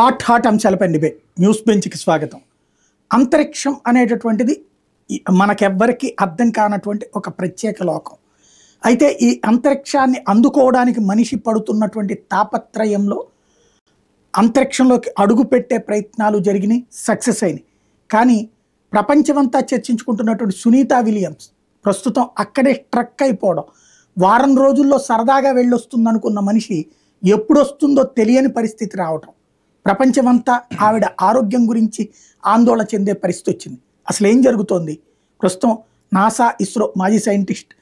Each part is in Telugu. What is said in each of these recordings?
హాట్ హాట్ అంశాలపై డిబేట్ న్యూస్ బెంచ్కి స్వాగతం అంతరిక్షం అనేటటువంటిది మనకెవ్వరికి అర్థం కానటువంటి ఒక ప్రత్యేక లోకం అయితే ఈ అంతరిక్షాన్ని అందుకోవడానికి మనిషి పడుతున్నటువంటి తాపత్రయంలో అంతరిక్షంలోకి అడుగు పెట్టే ప్రయత్నాలు జరిగినాయి సక్సెస్ అయినాయి కానీ ప్రపంచమంతా చర్చించుకుంటున్నటువంటి సునీత విలియమ్స్ ప్రస్తుతం అక్కడే ట్రక్ అయిపోవడం వారం రోజుల్లో సరదాగా వెళ్ళొస్తుందనుకున్న మనిషి ఎప్పుడొస్తుందో తెలియని పరిస్థితి రావటం ప్రపంచమంతా ఆవిడ ఆరోగ్యం గురించి ఆందోళన చెందే పరిస్థితి వచ్చింది అసలు ఏం జరుగుతోంది ప్రస్తుతం నాసా ఇస్రో మాజీ సైంటిస్ట్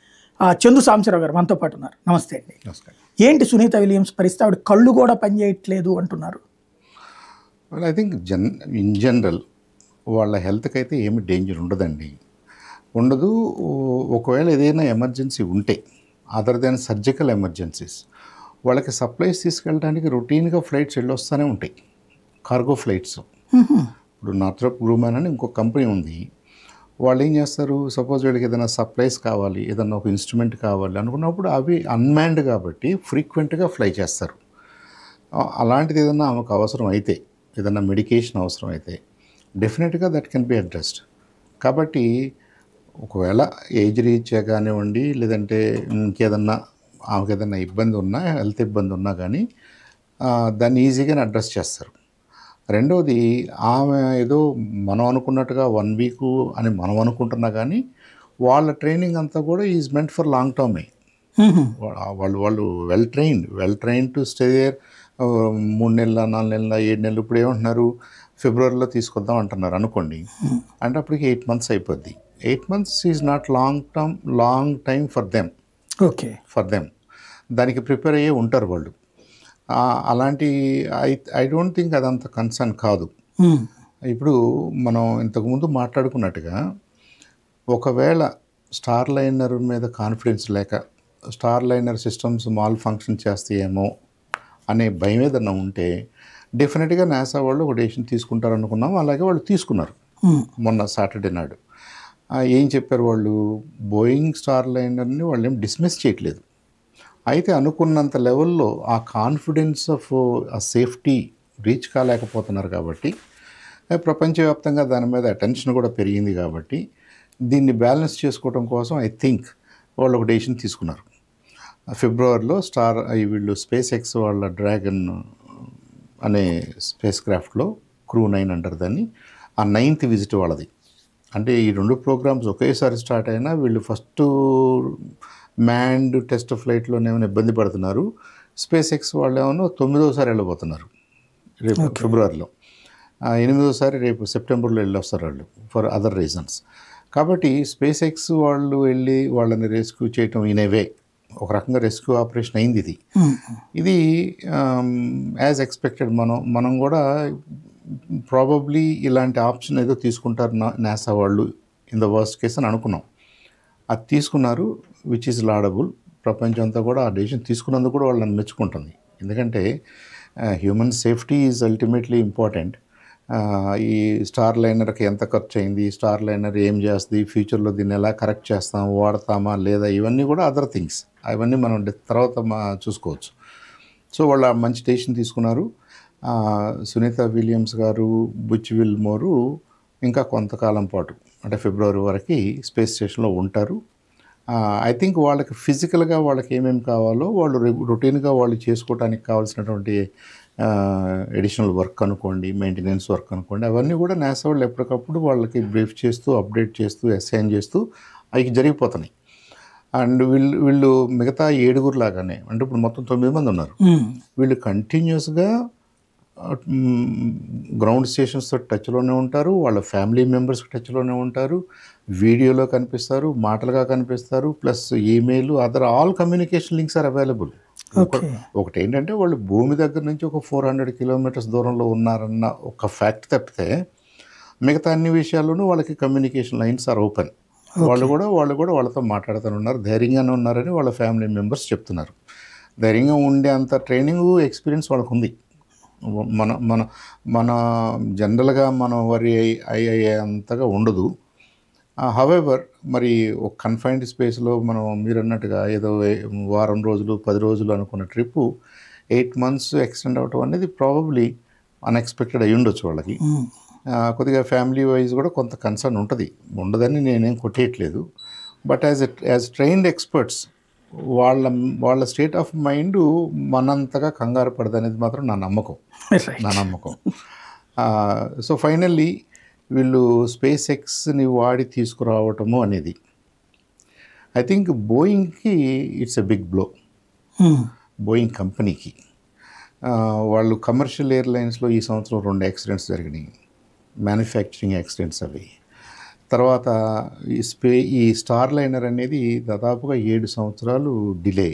చందు సాంబశివరావు గారు మనతో పాటు ఉన్నారు నమస్తే అండి ఏంటి సునీత విలియమ్స్ పరిస్థితి ఆవిడ కళ్ళు కూడా పనిచేయట్లేదు అంటున్నారు ఐ థింక్ జన్ ఇన్ జనరల్ వాళ్ళ హెల్త్కి అయితే ఏమి డేంజర్ ఉండదండి ఉండదు ఒకవేళ ఏదైనా ఎమర్జెన్సీ ఉంటే అదర్ దెన్ సర్జికల్ ఎమర్జెన్సీస్ వాళ్ళకి సప్లైస్ తీసుకెళ్ళడానికి రొటీన్గా ఫ్లైట్స్ వెళ్ళొస్తూనే ఉంటాయి కార్గో ఫ్లైట్స్ ఇప్పుడు నాథ్రప్ గ్రూమెన్ అని ఇంకో కంపెనీ ఉంది వాళ్ళు ఏం చేస్తారు సపోజ్ వీళ్ళకి ఏదైనా సప్లైస్ కావాలి ఏదైనా ఒక ఇన్స్ట్రుమెంట్ కావాలి అనుకున్నప్పుడు అవి అన్మాన్డ్ కాబట్టి ఫ్రీక్వెంట్గా ఫ్లై చేస్తారు అలాంటిది ఏదైనా ఆమెకు అవసరం అయితే ఏదైనా మెడికేషన్ అవసరం అయితే డెఫినెట్గా దట్ కెన్ బి అడ్రస్డ్ కాబట్టి ఒకవేళ ఏజ్ రీచ్ కానివ్వండి లేదంటే ఇంకేదన్నా ఆమెకు ఏదైనా ఇబ్బంది ఉన్నా హెల్త్ ఇబ్బంది ఉన్నా కానీ దాన్ని ఈజీగానే అడ్రస్ చేస్తారు రెండోది ఆమె ఏదో మనం అనుకున్నట్టుగా వన్ వీక్ అని మనం అనుకుంటున్నా కానీ వాళ్ళ ట్రైనింగ్ అంతా కూడా ఈజ్ మెంట్ ఫర్ లాంగ్ టర్మే వాళ్ళు వాళ్ళు well trained well train to stay మూడు నెలల నాలుగు నెలల ఏడు నెలలు ఇప్పుడు ఏమంటున్నారు ఫిబ్రవరిలో తీసుకొద్దాం అంటున్నారు అనుకోండి అంటే అప్పటికి ఎయిట్ మంత్స్ అయిపోద్ది eight months is not long term long time for them okay for them దానికి ప్రిపేర్ అయ్యే ఉంటారు వాళ్ళు అలాంటి ఐ ఐ డోంట్ థింక్ అదంత కన్సర్న్ కాదు ఇప్పుడు మనం ఇంతకుముందు మాట్లాడుకున్నట్టుగా ఒకవేళ స్టార్ లైనర్ మీద కాన్ఫిడెన్స్ లేక Starliner systems malfunction చేస్తాయేమో అనే భయం ఏదన్నా ఉంటే డెఫినెట్గా నాసా వాళ్ళు ఒక డెసిషన్ తీసుకుంటారు అనుకున్నాం అలాగే వాళ్ళు తీసుకున్నారు మొన్న సాటర్డే నాడు ఏం చెప్పారు వాళ్ళు బోయింగ్ స్టార్ లైనర్ని వాళ్ళు ఏం డిస్మిస్ చేయట్లేదు అయితే అనుకున్నంత లెవెల్లో ఆ కాన్ఫిడెన్స్ ఆఫ్ ఆ సేఫ్టీ రీచ్ కాలేకపోతున్నారు కాబట్టి ప్రపంచవ్యాప్తంగా దాని మీద అటెన్షన్ కూడా పెరిగింది కాబట్టి దీన్ని బ్యాలెన్స్ చేసుకోవడం కోసం ఐ థింక్ వాళ్ళు ఒక డెసిషన్ తీసుకున్నారు ఫిబ్రవరిలో స్టార్ వీళ్ళు స్పేస్ ఎక్స్ వాళ్ళ డ్రాగన్ అనే స్పేస్ క్రాఫ్ట్లో క్రూ నైన్ అంటారు దాన్ని ఆ నైన్త్ విజిట్ వాళ్ళది అంటే ఈ రెండు ప్రోగ్రామ్స్ ఒకేసారి స్టార్ట్ అయినా వీళ్ళు ఫస్ట్ మ్యాండ్ టెస్ట్ ఫ్లైట్లోనేమైనా ఇబ్బంది పడుతున్నారు స్పేస్ ఎక్స్ వాళ్ళు ఏమన్నా తొమ్మిదోసారి వెళ్ళబోతున్నారు రేపు ఫిబ్రవరిలో ఎనిమిదోసారి రేపు సెప్టెంబర్లో వెళ్ళొస్తారు వాళ్ళు ఫర్ అదర్ రీజన్స్ కాబట్టి స్పేస్ ఎక్స్ వాళ్ళు వెళ్ళి వాళ్ళని రెస్క్యూ చేయటం ఇనేవే ఒక రకంగా రెస్క్యూ ఆపరేషన్ అయింది ఇది ఇది యాజ్ ఎక్స్పెక్టెడ్ మనం మనం కూడా ప్రాబబ్లీ ఇలాంటి ఆప్షన్ ఏదో తీసుకుంటారు నాసా వాళ్ళు ఇన్ ద వర్స్ట్ కేసు అని అనుకున్నాం అది తీసుకున్నారు విచ్ ఈజ్ లాడబుల్ ప్రపంచం అంతా కూడా ఆ డెసిషన్ తీసుకున్నందుకు కూడా వాళ్ళని మెచ్చుకుంటుంది ఎందుకంటే human safety is ultimately important ఈ స్టార్ లైనర్కి ఎంత ఖర్చు అయింది స్టార్ లైనర్ ఏం చేస్తుంది ఫ్యూచర్లో దీన్ని ఎలా కరెక్ట్ చేస్తాం వాడతామా లేదా ఇవన్నీ కూడా అదర్ థింగ్స్ అవన్నీ మనం తర్వాత చూసుకోవచ్చు సో వాళ్ళు మంచి డెసిషన్ తీసుకున్నారు సునీత విలియమ్స్ గారు బుచ్ విల్ మోరు ఇంకా కొంతకాలం పాటు అంటే ఫిబ్రవరి వరకు స్పేస్ స్టేషన్లో ఉంటారు ఐ థింక్ వాళ్ళకి ఫిజికల్గా వాళ్ళకి ఏమేమి కావాలో వాళ్ళు రొటీన్గా వాళ్ళు చేసుకోవడానికి కావాల్సినటువంటి ఎడిషనల్ వర్క్ అనుకోండి మెయింటెనెన్స్ వర్క్ అనుకోండి అవన్నీ కూడా నేస వాళ్ళు ఎప్పటికప్పుడు వాళ్ళకి బ్రీఫ్ చేస్తూ అప్డేట్ చేస్తూ అసైన్ చేస్తూ అవి జరిగిపోతున్నాయి అండ్ వీళ్ళు వీళ్ళు మిగతా ఏడుగురు లాగానే అంటే ఇప్పుడు మొత్తం తొమ్మిది మంది ఉన్నారు వీళ్ళు కంటిన్యూస్గా గ్రౌండ్ స్టేషన్స్తో టచ్లోనే ఉంటారు వాళ్ళ ఫ్యామిలీ మెంబర్స్ టచ్లోనే ఉంటారు వీడియోలో కనిపిస్తారు మాటలుగా కనిపిస్తారు plus email other all communication links are available ఒకటి ఏంటంటే వాళ్ళు భూమి దగ్గర నుంచి ఒక ఫోర్ హండ్రెడ్ కిలోమీటర్స్ దూరంలో ఉన్నారన్న ఒక ఫ్యాక్ట్ తప్పితే మిగతా అన్ని విషయాల్లోనూ వాళ్ళకి కమ్యూనికేషన్ లైన్స్ ఆర్ ఓపెన్ వాళ్ళు కూడా వాళ్ళు కూడా వాళ్ళతో మాట్లాడుతూనే ధైర్యంగానే ఉన్నారని వాళ్ళ ఫ్యామిలీ మెంబర్స్ చెప్తున్నారు ధైర్యంగా ఉండే అంత ట్రైనింగ్ ఎక్స్పీరియన్స్ వాళ్ళకు ఉంది మన మన మన జనరల్గా మనం వరి అయి అంతగా ఉండదు హవెవర్ మరి ఒక కన్ఫైన్డ్ స్పేస్లో మనం మీరు అన్నట్టుగా ఏదో వారం రోజులు పది రోజులు అనుకున్న ట్రిప్పు ఎయిట్ మంత్స్ ఎక్స్టెండ్ అవటం అనేది ప్రాబబ్లీ అన్ఎక్స్పెక్టెడ్ అయ్యి ఉండొచ్చు వాళ్ళకి కొద్దిగా ఫ్యామిలీ వైజ్ కూడా కొంత కన్సర్న్ ఉంటుంది ఉండదని నేనేం కొట్టేయట్లేదు but as as trained experts వాళ్ళ వాళ్ళ స్టేట్ ఆఫ్ మైండ్ మనంతగా కంగారు పడదు అనేది మాత్రం నా నమ్మకం నా నమ్మకం సో ఫైనల్లీ వీళ్ళు స్పేస్ ఎక్స్ని వాడి తీసుకురావటము అనేది ఐ థింక్ బోయింగ్కి it's a big blow Boeing కంపెనీకి వాళ్ళు కమర్షియల్ ఎయిర్లైన్స్లో ఈ సంవత్సరం రెండు యాక్సిడెంట్స్ జరిగినాయి మ్యానుఫ్యాక్చరింగ్ యాక్సిడెంట్స్ అవి తర్వాత ఈ స్పే ఈ స్టార్ లైనర్ అనేది దాదాపుగా ఏడు సంవత్సరాలు డిలే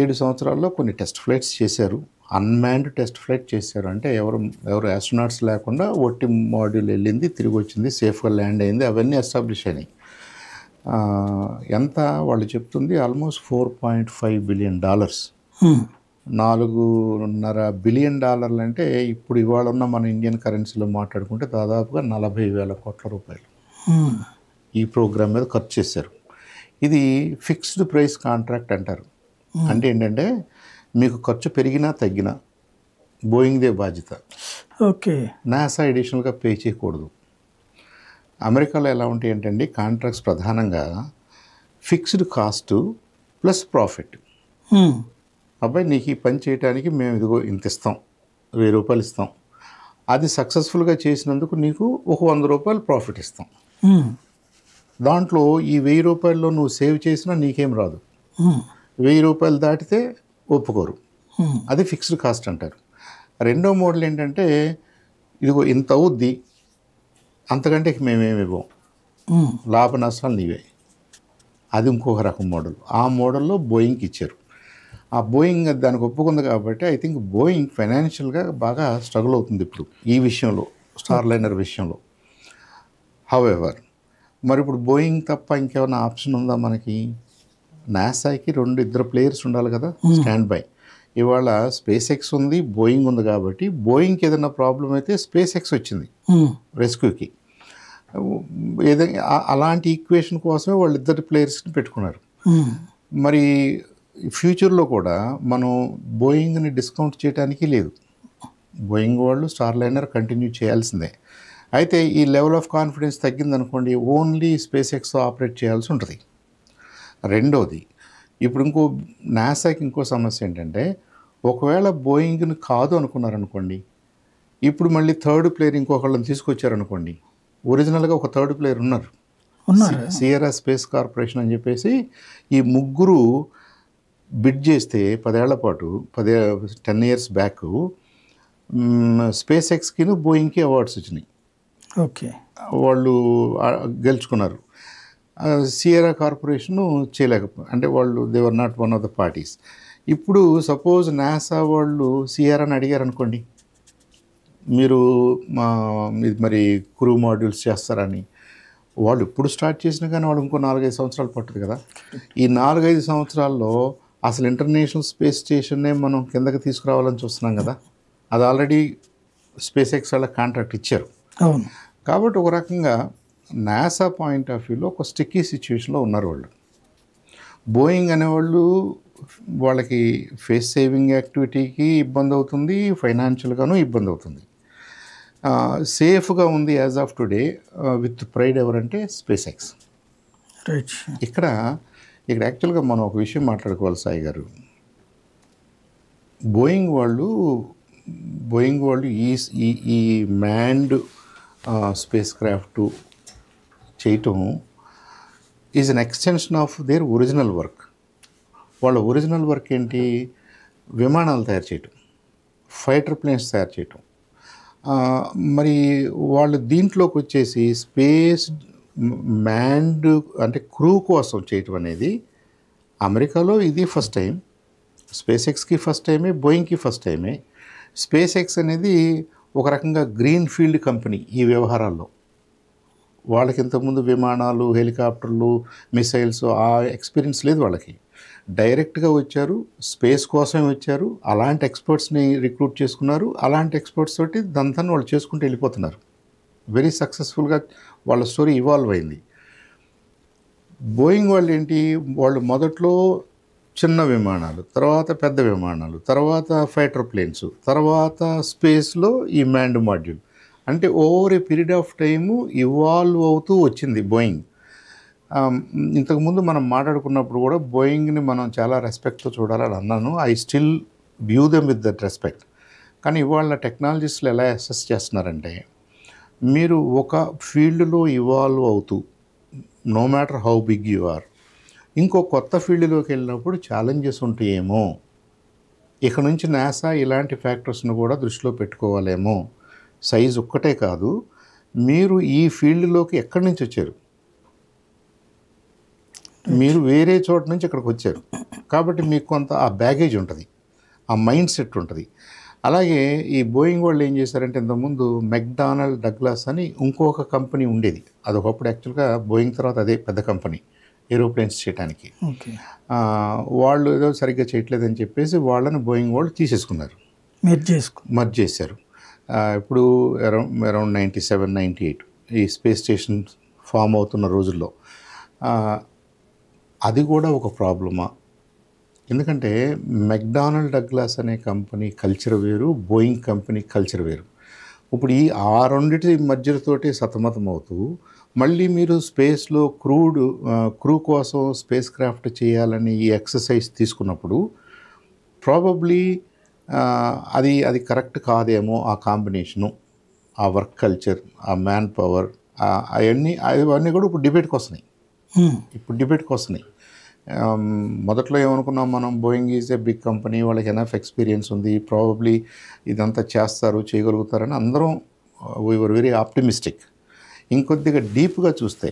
ఏడు సంవత్సరాల్లో కొన్ని టెస్ట్ ఫ్లైట్స్ చేశారు అన్మ్యాన్డ్ టెస్ట్ ఫ్లైట్ చేశారు అంటే ఎవరు ఎవరు ఆస్ట్రోనాట్స్ లేకుండా ఒట్టి మాడ్యూల్ వెళ్ళింది తిరిగి వచ్చింది సేఫ్గా ల్యాండ్ అయింది అవన్నీ ఎస్టాబ్లిష్ అయినాయి ఎంత వాళ్ళు చెప్తుంది almost four point five billion dollars నాలుగున్నర బిలియన్ డాలర్లు అంటే ఇప్పుడు ఇవాళ ఉన్న మన ఇండియన్ కరెన్సీలో మాట్లాడుకుంటే దాదాపుగా నలభై వేల కోట్ల రూపాయలు ఈ ప్రోగ్రాం మీద ఖర్చు చేశారు ఇది ఫిక్స్డ్ ప్రైస్ కాంట్రాక్ట్ అంటారు అంటే ఏంటంటే మీకు ఖర్చు పెరిగినా తగ్గినా బోయింగ్దే బాధ్యత ఓకే నాసా ఎడిషనల్గా పే చేయకూడదు అమెరికాలో ఎలా ఉంటాయి ఏంటండి కాంట్రాక్ట్స్ ప్రధానంగా ఫిక్స్డ్ కాస్ట్ ప్లస్ ప్రాఫిట్ అబ్బాయి నీకు ఈ పని చేయడానికి మేము ఇదిగో ఇంత ఇస్తాం వెయ్యి రూపాయలు ఇస్తాం అది సక్సెస్ఫుల్గా చేసినందుకు నీకు ఒక వంద రూపాయలు ప్రాఫిట్ ఇస్తాం దాంట్లో ఈ వెయ్యి రూపాయల్లో నువ్వు సేవ్ చేసినా నీకేం రాదు వెయ్యి రూపాయలు దాటితే ఒప్పుకోరు అది ఫిక్స్డ్ కాస్ట్ అంటారు రెండో మోడల్ ఏంటంటే ఇదిగో ఇంత అవుద్ది అంతకంటే మేమేమి ఇవ్వం లాభ నష్టాలు నీవే అది ఇంకొక రకం మోడల్ ఆ మోడల్లో బోయింగ్కి ఇచ్చారు ఆ బోయింగ్ దానికి ఒప్పుకుంది కాబట్టి ఐ థింక్ బోయింగ్ ఫైనాన్షియల్గా బాగా స్ట్రగుల్ అవుతుంది ఇప్పుడు ఈ విషయంలో స్టార్ లైనర్ విషయంలో ఎవర్ మరి ఇప్పుడు బోయింగ్ తప్ప ఇంకేమైనా ఆప్షన్ ఉందా మనకి నాసాకి రెండు ఇద్దరు ప్లేయర్స్ ఉండాలి కదా hmm. స్టాండ్ బై ఇవాళ స్పేస్ ఎక్స్ ఉంది బోయింగ్ ఉంది కాబట్టి బోయింగ్కి ఏదైనా ప్రాబ్లం అయితే స్పేస్ ఎక్స్ వచ్చింది hmm. రెస్క్యూకి ఏదైనా అలాంటి ఈక్వేషన్ కోసమే వాళ్ళిద్దరు ప్లేయర్స్ని పెట్టుకున్నారు hmm. మరి ఫ్యూచర్లో కూడా మనం బోయింగ్ని డిస్కౌంట్ చేయడానికి లేదు బోయింగ్ వాళ్ళు స్టార్ లైనర్ కంటిన్యూ చేయాల్సిందే అయితే ఈ లెవెల్ ఆఫ్ కాన్ఫిడెన్స్ తగ్గిందనుకోండి ఓన్లీ స్పేస్ ఎక్స్ ఆపరేట్ చేయాల్సి ఉంటుంది రెండోది ఇప్పుడు ఇంకో నాసాకి ఇంకో సమస్య ఏంటంటే ఒకవేళ బోయింగ్ని కాదు అనుకున్నారనుకోండి ఇప్పుడు మళ్ళీ థర్డ్ ప్లేయర్ ఇంకొకళ్ళని తీసుకొచ్చారనుకోండి ఒరిజినల్గా ఒక థర్డ్ ప్లేయర్ ఉన్నారు ఉన్నారు స్పేస్ కార్పొరేషన్ అని చెప్పేసి ఈ ముగ్గురు బిడ్ చేస్తే పదేళ్ల పాటు పదే టెన్ ఇయర్స్ బ్యాక్ స్పేస్ ఎక్స్కి బోయింగ్కి అవార్డ్స్ వచ్చినాయి ఓకే వాళ్ళు గెలుచుకున్నారు సియరా కార్పొరేషన్ చేయలేక అంటే వాళ్ళు they were not one of the parties ఇప్పుడు సపోజ్ నాసా వాళ్ళు సియరాని అడిగారు అనుకోండి మీరు మా ఇది మరి క్రూ మాడ్యూల్స్ చేస్తారని వాళ్ళు ఇప్పుడు స్టార్ట్ చేసినా కానీ వాళ్ళు ఇంకో నాలుగైదు సంవత్సరాలు పట్టదు కదా ఈ నాలుగైదు సంవత్సరాల్లో అసలు ఇంటర్నేషనల్ స్పేస్ స్టేషన్నే మనం కిందకి తీసుకురావాలని చూస్తున్నాం కదా అది ఆల్రెడీ స్పేస్ ఎక్స్ వాళ్ళకి కాంట్రాక్ట్ ఇచ్చారు అవును కాబట్టి ఒక రకంగా నాసా పాయింట్ ఆఫ్ వ్యూలో ఒక స్టిక్కీ సిచ్యువేషన్లో ఉన్నారు వాళ్ళు బోయింగ్ అనేవాళ్ళు వాళ్ళకి ఫేస్ సేవింగ్ యాక్టివిటీకి ఇబ్బంది అవుతుంది ఫైనాన్షియల్గాను ఇబ్బంది అవుతుంది సేఫ్గా ఉంది as of today with pride ఎవరంటే స్పేస్ ఎక్స్ రైట్ ఇక్కడ ఇక్కడ యాక్చువల్గా మనం ఒక విషయం మాట్లాడుకోవాలి సాయి గారు బోయింగ్ వాళ్ళు బోయింగ్ వాళ్ళు ఈ ఈ మ్యాండ్ స్పేస్ క్రాఫ్ట్ చేయటం is an extension of their original work వాళ్ళ ఒరిజినల్ వర్క్ ఏంటి విమానాలు తయారు చేయటం ఫైటర్ ప్లేన్స్ తయారు చేయటం మరి వాళ్ళు దీంట్లోకి వచ్చేసి స్పేస్ మ్యాండ్ అంటే క్రూ కోసం చేయటం అనేది అమెరికాలో ఇది ఫస్ట్ టైం స్పేస్ ఎక్స్కి ఫస్ట్ టైమే బోయింగ్కి ఫస్ట్ టైమే స్పేస్ ఎక్స్ అనేది ఒక రకంగా గ్రీన్ ఫీల్డ్ కంపెనీ ఈ వ్యవహారాల్లో వాళ్ళకి ఇంతకుముందు విమానాలు హెలికాప్టర్లు మిసైల్స్ ఆ ఎక్స్పీరియన్స్ లేదు వాళ్ళకి డైరెక్ట్గా వచ్చారు స్పేస్ కోసమే వచ్చారు అలాంటి ఎక్స్పర్ట్స్ని రిక్రూట్ చేసుకున్నారు అలాంటి ఎక్స్పర్ట్స్ తోటి దంతాన్ని వాళ్ళు చేసుకుంటూ వెళ్ళిపోతున్నారు వెరీ సక్సెస్ఫుల్గా వాళ్ళ స్టోరీ ఇవాల్వ్ అయింది బోయింగ్ వాళ్ళు ఏంటి వాళ్ళు మొదట్లో చిన్న విమానాలు తర్వాత పెద్ద విమానాలు తర్వాత ఫైటర్ ప్లేన్స్ తర్వాత స్పేస్లో ఈ మ్యాండ్ మాడ్యూల్ అంటే over a period of time evolve అవుతూ వచ్చింది బోయింగ్ ఇంతకుముందు మనం మాట్లాడుకున్నప్పుడు కూడా బోయింగ్ని మనం చాలా రెస్పెక్ట్తో చూడాలని అన్నాను I still view them with that respect కానీ ఇవాళ టెక్నాలజీస్లో ఎలా అసెస్ చేస్తున్నారంటే మీరు ఒక ఫీల్డ్లో ఇవాల్వ్ అవుతూ no matter how big you are ఇంకో కొత్త ఫీల్డ్లోకి వెళ్ళినప్పుడు ఛాలెంజెస్ ఉంటాయేమో ఇక నుంచి నాసా ఇలాంటి ఫ్యాక్టర్స్ను కూడా దృష్టిలో పెట్టుకోవాలేమో సైజ్ ఒక్కటే కాదు మీరు ఈ ఫీల్డ్లోకి ఎక్కడి నుంచి వచ్చారు మీరు వేరే చోట నుంచి ఇక్కడికి వచ్చారు కాబట్టి మీకు కొంత ఆ బ్యాగేజ్ ఉంటుంది ఆ మైండ్ సెట్ ఉంటుంది అలాగే ఈ బోయింగ్ వాళ్ళు ఏం చేశారంటే ఇంతకుముందు మెక్డానల్డ్ డగ్లాస్ అని ఇంకొక కంపెనీ ఉండేది అది ఒకప్పుడు యాక్చువల్గా బోయింగ్ తర్వాత అదే పెద్ద కంపెనీ ఏరోప్లేన్స్ చేయడానికి వాళ్ళు ఏదో సరిగ్గా చేయట్లేదని చెప్పేసి వాళ్ళని బోయింగ్ వాళ్ళు తీసేసుకున్నారు మర్జ్ చేసుకు మర్జ్ చేశారు ఇప్పుడు around around ninety seven ninety eight ఈ స్పేస్ స్టేషన్ ఫామ్ అవుతున్న రోజుల్లో అది కూడా ఒక ప్రాబ్లమా ఎందుకంటే మెక్డానల్డ్ డగ్లాస్ అనే కంపెనీ కల్చర్ వేరు బోయింగ్ కంపెనీ కల్చర్ వేరు ఇప్పుడు ఈ ఆ రెండింటి మధ్యతోటి సతమతమవుతూ మళ్ళీ మీరు స్పేస్లో క్రూడ్ క్రూ కోసం స్పేస్ క్రాఫ్ట్ చేయాలని ఈ ఎక్సర్సైజ్ తీసుకున్నప్పుడు ప్రాబబ్లీ అది అది కరెక్ట్ కాదేమో ఆ కాంబినేషను ఆ వర్క్ కల్చర్ ఆ మ్యాన్ పవర్ అవన్నీ అవన్నీ కూడా ఇప్పుడు డిబేట్కి వస్తున్నాయి ఇప్పుడు డిబేట్కి వస్తున్నాయి Um, మొదట్లో ఏమనుకున్నాం మనం Boeing is a big company వాళ్ళకి ఎనఫ్ ఎక్స్పీరియన్స్ ఉంది ప్రాబబ్లీ ఇదంతా చేస్తారు చేయగలుగుతారని అందరం వీఆర్ వెరీ ఆప్టిమిస్టిక్ ఇంకొద్దిగా డీప్గా చూస్తే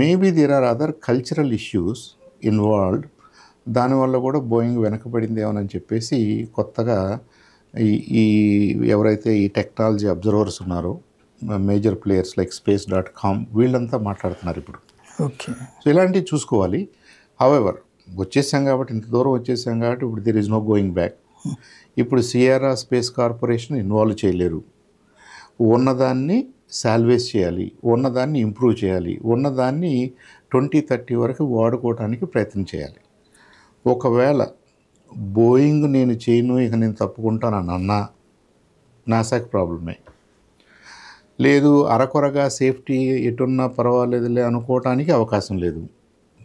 maybe there are other cultural issues involved దానివల్ల కూడా బోయింగ్ వెనకబడింది ఏమని చెప్పేసి కొత్తగా ఈ ఈ ఎవరైతే ఈ టెక్నాలజీ అబ్జర్వర్స్ ఉన్నారో major players like space dot com వీళ్ళంతా మాట్లాడుతున్నారు ఇప్పుడు సో ఇలాంటివి చూసుకోవాలి హవెవర్ వచ్చేసాం కాబట్టి ఇంత దూరం వచ్చేసాం కాబట్టి ఇప్పుడు there is no going back ఇప్పుడు సిఆర్ఆర్ స్పేస్ కార్పొరేషన్ ఇన్వాల్వ్ చేయలేరు ఉన్నదాన్ని సాల్వేజ్ చేయాలి ఉన్నదాన్ని ఇంప్రూవ్ చేయాలి ఉన్నదాన్ని ట్వంటీ థర్టీ వరకు వాడుకోవడానికి ప్రయత్నం చేయాలి ఒకవేళ బోయింగ్ నేను చేయను ఇక నేను అని అన్నా నాసాకి ప్రాబ్లమే లేదు అరకొరగా సేఫ్టీ ఎటున్నా పర్వాలేదులే అనుకోవటానికి అవకాశం లేదు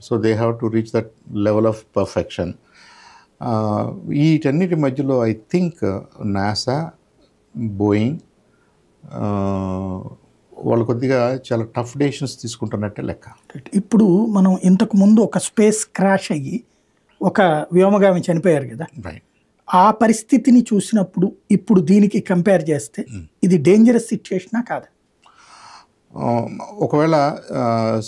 so they have to reach that level of perfection వీటన్నిటి మధ్యలో ఐ థింక్ నాసా బోయింగ్ వాళ్ళు కొద్దిగా చాలా టఫ్ డెసిషన్స్ తీసుకుంటున్నట్టే లెక్క ఇప్పుడు మనం ఇంతకుముందు ఒక స్పేస్ క్రాష్ అయ్యి ఒక వ్యోమగామి చనిపోయారు కదా రైట్ ఆ పరిస్థితిని చూసినప్పుడు ఇప్పుడు దీనికి కంపేర్ చేస్తే ఇది డేంజరస్ సిచ్యుయేషనా కాదు ఒకవేళ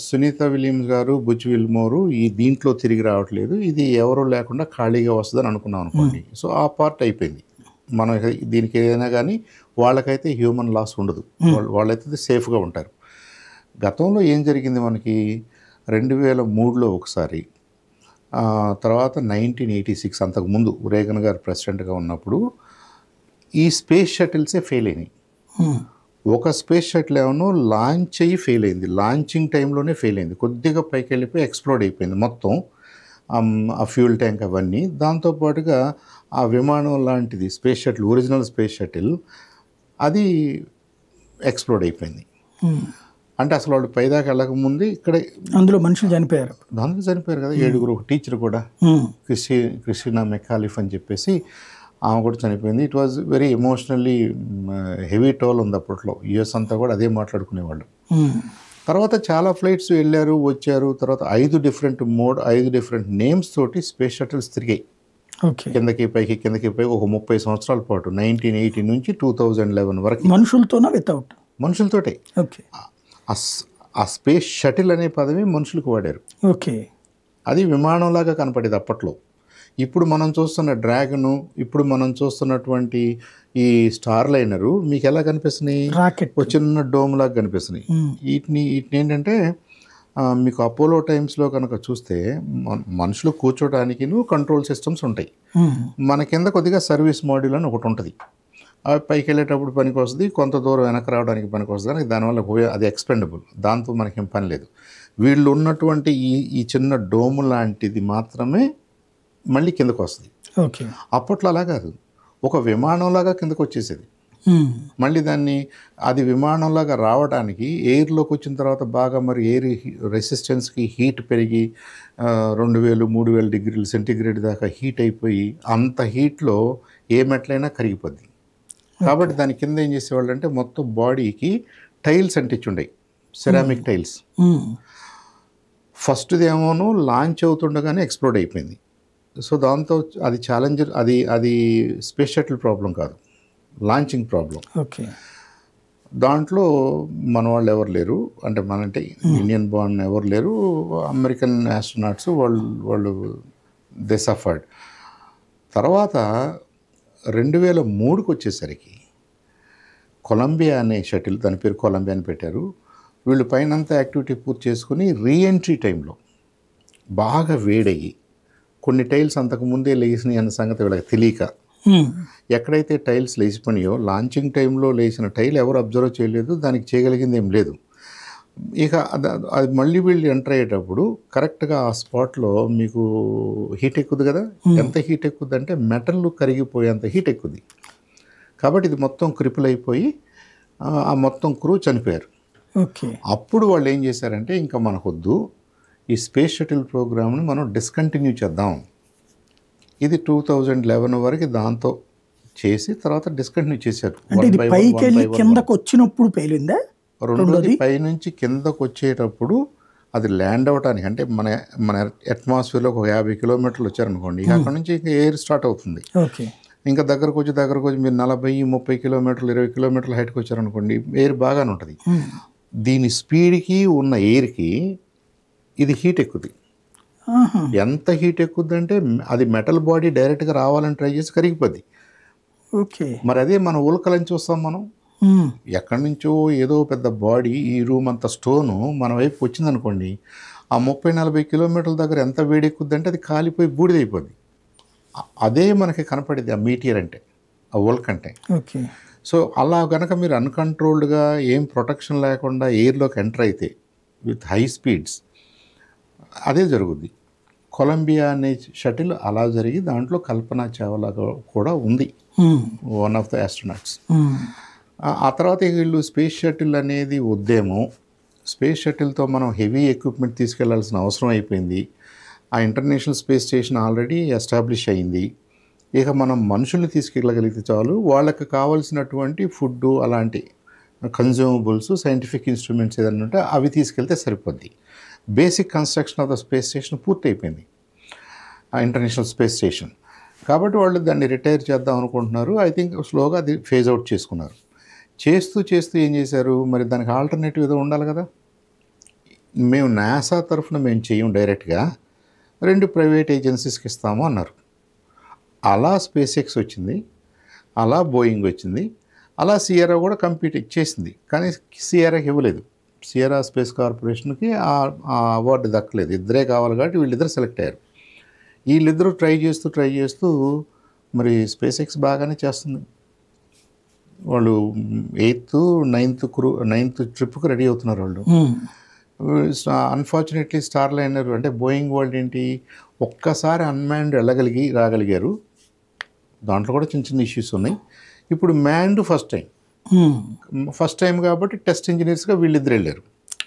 సునీత విలియమ్స్ గారు బుజ్ విల్మోరు ఈ దీంట్లో తిరిగి రావట్లేదు ఇది ఎవరు లేకుండా ఖాళీగా వస్తుందని అనుకున్నాం అనుకోండి సో ఆ పార్ట్ అయిపోయింది మనం దీనికి ఏదైనా కానీ వాళ్ళకైతే హ్యూమన్ లాస్ ఉండదు వాళ్ళైతే సేఫ్గా ఉంటారు గతంలో ఏం జరిగింది మనకి రెండు వేల మూడులో ఒకసారి తర్వాత నైన్టీన్ ఎయిటీ సిక్స్ అంతకుముందు రేగన్ గారు ప్రెసిడెంట్గా ఉన్నప్పుడు ఈ స్పేస్ షటిల్సే ఫెయిల్ అయినాయి ఒక స్పేస్ షటిల్ ఏమన్నా లాంచ్ అయ్యి ఫెయిల్ అయింది లాంచింగ్ టైంలోనే ఫెయిల్ అయింది కొద్దిగా పైకి వెళ్ళిపోయి ఎక్స్ప్లోర్ అయిపోయింది మొత్తం ఆ ఫ్యూల్ ట్యాంక్ అవన్నీ దాంతోపాటుగా ఆ విమానం లాంటిది space shuttle original space shuttle అది ఎక్స్ప్లోడ్ అయిపోయింది అంటే అసలు వాళ్ళు పైదాకా వెళ్ళకముందు ఇక్కడ అందులో మనుషులు చనిపోయారు అందులో చనిపోయారు కదా ఏడుగురు ఒక టీచర్ కూడా క్రిస్టి క్రిస్టినా మెకాలిఫ్ అని చెప్పేసి ఆమె కూడా చనిపోయింది it was very emotionally heavy toll ఉంది అప్పట్లో యుఎస్ అంతా కూడా అదే మాట్లాడుకునేవాళ్ళు తర్వాత చాలా ఫ్లైట్స్ వెళ్ళారు వచ్చారు తర్వాత ఐదు డిఫరెంట్ మోడ్ ఐదు డిఫరెంట్ నేమ్స్ తోటి స్పేస్ షటిల్స్ తిరిగాయి కిందకి పైకి కిందకి పైకి ఒక ముప్పై సంవత్సరాల పాటు నైన్టీన్ ఎయిటీ నుంచి టూ థౌజండ్ లెవెన్ వరకు మనుషులతోనా వితౌట్ మనుషులతోటే ఓకే ఆ స్పేస్ షటిల్ అనే పదవి మనుషులకు వాడారు ఓకే అది విమానంలాగా కనపడేది అప్పట్లో ఇప్పుడు మనం చూస్తున్న డ్రాగను ఇప్పుడు మనం చూస్తున్నటువంటి ఈ స్టార్ లైనరు మీకు ఎలా కనిపిస్తున్నాయి రాకెట్ చిన్న డోమ్ లాగా కనిపిస్తున్నాయి వీటిని వీటిని ఏంటంటే మీకు అపోలో టైమ్స్లో కనుక చూస్తే మనుషులు కూర్చోడానికి కంట్రోల్ సిస్టమ్స్ ఉంటాయి మన కింద కొద్దిగా సర్వీస్ మాడ్యూల్ అని ఒకటి ఉంటుంది అవి పైకి వెళ్ళేటప్పుడు పనికి వస్తుంది కొంత దూరం వెనక రావడానికి పనికి వస్తుంది దానివల్ల ఉపయోగం అది ఎక్స్పెండబుల్ దాంతో ఏం పని లేదు వీళ్ళు ఉన్నటువంటి ఈ ఈ చిన్న డోము లాంటిది మాత్రమే మళ్ళీ కిందకు వస్తుంది ఓకే అప్పట్లో అలా కాదు ఒక విమానంలాగా కిందకు వచ్చేసేది మళ్ళీ దాన్ని అది విమానంలాగా రావడానికి ఎయిర్లోకి వచ్చిన తర్వాత బాగా మరి ఎయిర్ రెసిస్టెన్స్కి హీట్ పెరిగి రెండు వేలు మూడు వేల డిగ్రీలు సెంటిగ్రేడ్ దాకా హీట్ అయిపోయి అంత హీట్లో ఏ మెట్లైనా కరిగిపోద్ది కాబట్టి దాని కింద ఏం చేసేవాళ్ళు అంటే మొత్తం బాడీకి టైల్స్ అంటించుండే సెరామిక్ టైల్స్ ఫస్ట్ది ఏమోనో లాంచ్ అవుతుండగానే ఎక్స్ప్లోడ్ అయిపోయింది సో దాంతో అది ఛాలెంజర్ అది అది స్పేస్ షటిల్ ప్రాబ్లం కాదు లాంచింగ్ ప్రాబ్లం ఓకే దాంట్లో మన వాళ్ళు ఎవరు లేరు అంటే మన అంటే ఇండియన్ బాన్ ఎవరు లేరు అమెరికన్ యాస్ట్రోనాట్స్ వాళ్ళు వాళ్ళు దే సఫర్డ్ తర్వాత రెండు వేల మూడుకు వచ్చేసరికి కొలంబియా అనే షటిల్ దాని పేరు కొలంబియా అని పెట్టారు వీళ్ళు పైన యాక్టివిటీ పూర్తి చేసుకుని రీఎంట్రీ టైంలో బాగా వేడయ్యి కొన్ని టైల్స్ అంతకుముందే లేచినాయి అన్న సంగతి వీళ్ళకి తెలియక ఎక్కడైతే టైల్స్ లేచిపోయినాయో లాంచింగ్ టైంలో లేచిన టైల్ ఎవరు అబ్జర్వ్ చేయలేదు దానికి చేయగలిగింది ఏం లేదు ఇక అది మళ్ళీ వీళ్ళు ఎంటర్ అయ్యేటప్పుడు కరెక్ట్గా ఆ స్పాట్లో మీకు హీట్ ఎక్కుద్ది కదా ఎంత హీట్ ఎక్కుద్ది అంటే మెటల్ కరిగిపోయేంత హీట్ ఎక్కుద్ది కాబట్టి ఇది మొత్తం క్రిపుల్ అయిపోయి ఆ మొత్తం క్రూ చనిపోయారు ఓకే అప్పుడు వాళ్ళు ఏం చేశారంటే ఇంకా మనకొద్దు ఈ స్పేస్ షటిల్ ప్రోగ్రామ్ని మనం డిస్కంటిన్యూ చేద్దాం ఇది టూ థౌజండ్ లెవెన్ వరకు దాంతో చేసి తర్వాత డిస్కంటిన్యూ చేశారు పైకి వెళ్ళి కిందకు వచ్చినప్పుడు పేలిందా రెండోది పైనుంచి కిందకు వచ్చేటప్పుడు అది ల్యాండ్ అవడానికి అంటే మన మన అట్మాస్ఫియర్లో ఒక యాభై కిలోమీటర్లు వచ్చారనుకోండి అక్కడ నుంచి ఇంకా ఎయిర్ స్టార్ట్ అవుతుంది ఇంకా దగ్గరకు వచ్చి దగ్గరకు వచ్చి మీరు నలభై ముప్పై కిలోమీటర్లు ఇరవై కిలోమీటర్ల హైట్కి వచ్చారనుకోండి ఎయిర్ బాగానే ఉంటుంది దీని స్పీడ్కి ఉన్న ఎయిర్కి ఇది హీట్ ఎక్కుద్ది ఎంత హీట్ అంటే అది మెటల్ బాడీ డైరెక్ట్గా రావాలని ట్రై చేసి కరిగిపోద్ది ఓకే మరి అదే మన ఉలకలని వస్తాం మనం ఎక్కడి నుంచో ఏదో పెద్ద బాడీ ఈ రూమ్ అంత స్టోను మన వైపు వచ్చిందనుకోండి ఆ ముప్పై నలభై కిలోమీటర్ల దగ్గర ఎంత వేడి ఎక్కుద్దంటే అది కాలిపోయి బూడిదైపోద్ది అదే మనకి కనపడేది ఆ మీటియర్ అంటే ఆ ఓల్క్ అంటే ఓకే సో అలా కనుక మీరు అన్కంట్రోల్డ్గా ఏం ప్రొటెక్షన్ లేకుండా ఎయిర్లోకి ఎంటర్ అయితే విత్ హై స్పీడ్స్ అదే జరుగుద్ది కొలంబియా అనే షటిల్ అలా జరిగి దాంట్లో కల్పన చావ్లా కూడా ఉంది వన్ ఆఫ్ ద ఆస్ట్రోనాట్స్ ఆ తర్వాత వీళ్ళు స్పేస్ షటిల్ అనేది వద్దేమో స్పేస్ షటిల్తో మనం హెవీ ఎక్విప్మెంట్ తీసుకెళ్లాల్సిన అవసరం అయిపోయింది ఆ International space Station already establish అయింది ఇక మనం మనుషుల్ని తీసుకెళ్ళగలిగితే చాలు వాళ్ళకి కావాల్సినటువంటి ఫుడ్ అలాంటి కన్జ్యూమబుల్స్ సైంటిఫిక్ ఇన్స్ట్రుమెంట్స్ ఏదైనా ఉంటే అవి తీసుకెళ్తే సరిపోద్ది basic construction of the space station పూర్తయిపోయింది ఇంటర్నేషనల్ స్పేస్ స్టేషన్ కాబట్టి వాళ్ళు దాన్ని రిటైర్ చేద్దాం అనుకుంటున్నారు ఐ థింక్ స్లోగా అది ఫేజ్ అవుట్ చేసుకున్నారు చేస్తూ చేస్తూ ఏం చేశారు మరి దానికి ఆల్టర్నేటివ్ ఏదో ఉండాలి కదా మేము నాసా తరఫున మేము చేయము డైరెక్ట్గా రెండు ప్రైవేట్ ఏజెన్సీస్కి ఇస్తాము అన్నారు అలా స్పేస్ ఎక్స్ వచ్చింది అలా బోయింగ్ వచ్చింది అలా సిఆర్ఆ కూడా కంప్లీట్ చేసింది కానీ సిఆర్ఆకి ఇవ్వలేదు సిఆర్ఆ స్పేస్ కార్పొరేషన్కి ఆ అవార్డు దక్కలేదు ఇద్దరే కావాలి కాబట్టి వీళ్ళిద్దరు సెలెక్ట్ అయ్యారు వీళ్ళిద్దరూ ట్రై చేస్తూ ట్రై చేస్తూ మరి స్పేస్ ఎక్స్ బాగానే చేస్తుంది వాళ్ళు ఎయిత్ నైన్త్ క్రూ నైన్త్ ట్రిప్కి రెడీ అవుతున్నారు వాళ్ళు అన్ఫార్చునేట్లీ స్టార్ లైనర్ అంటే బోయింగ్ వాళ్ళు ఏంటి ఒక్కసారి అన్మ్యాన్డ్ వెళ్ళగలిగి రాగలిగారు దాంట్లో కూడా చిన్న చిన్న ఇష్యూస్ ఉన్నాయి ఇప్పుడు manned first time first time కాబట్టి టెస్ట్ ఇంజనీర్స్గా వీళ్ళిద్దరు వెళ్ళారు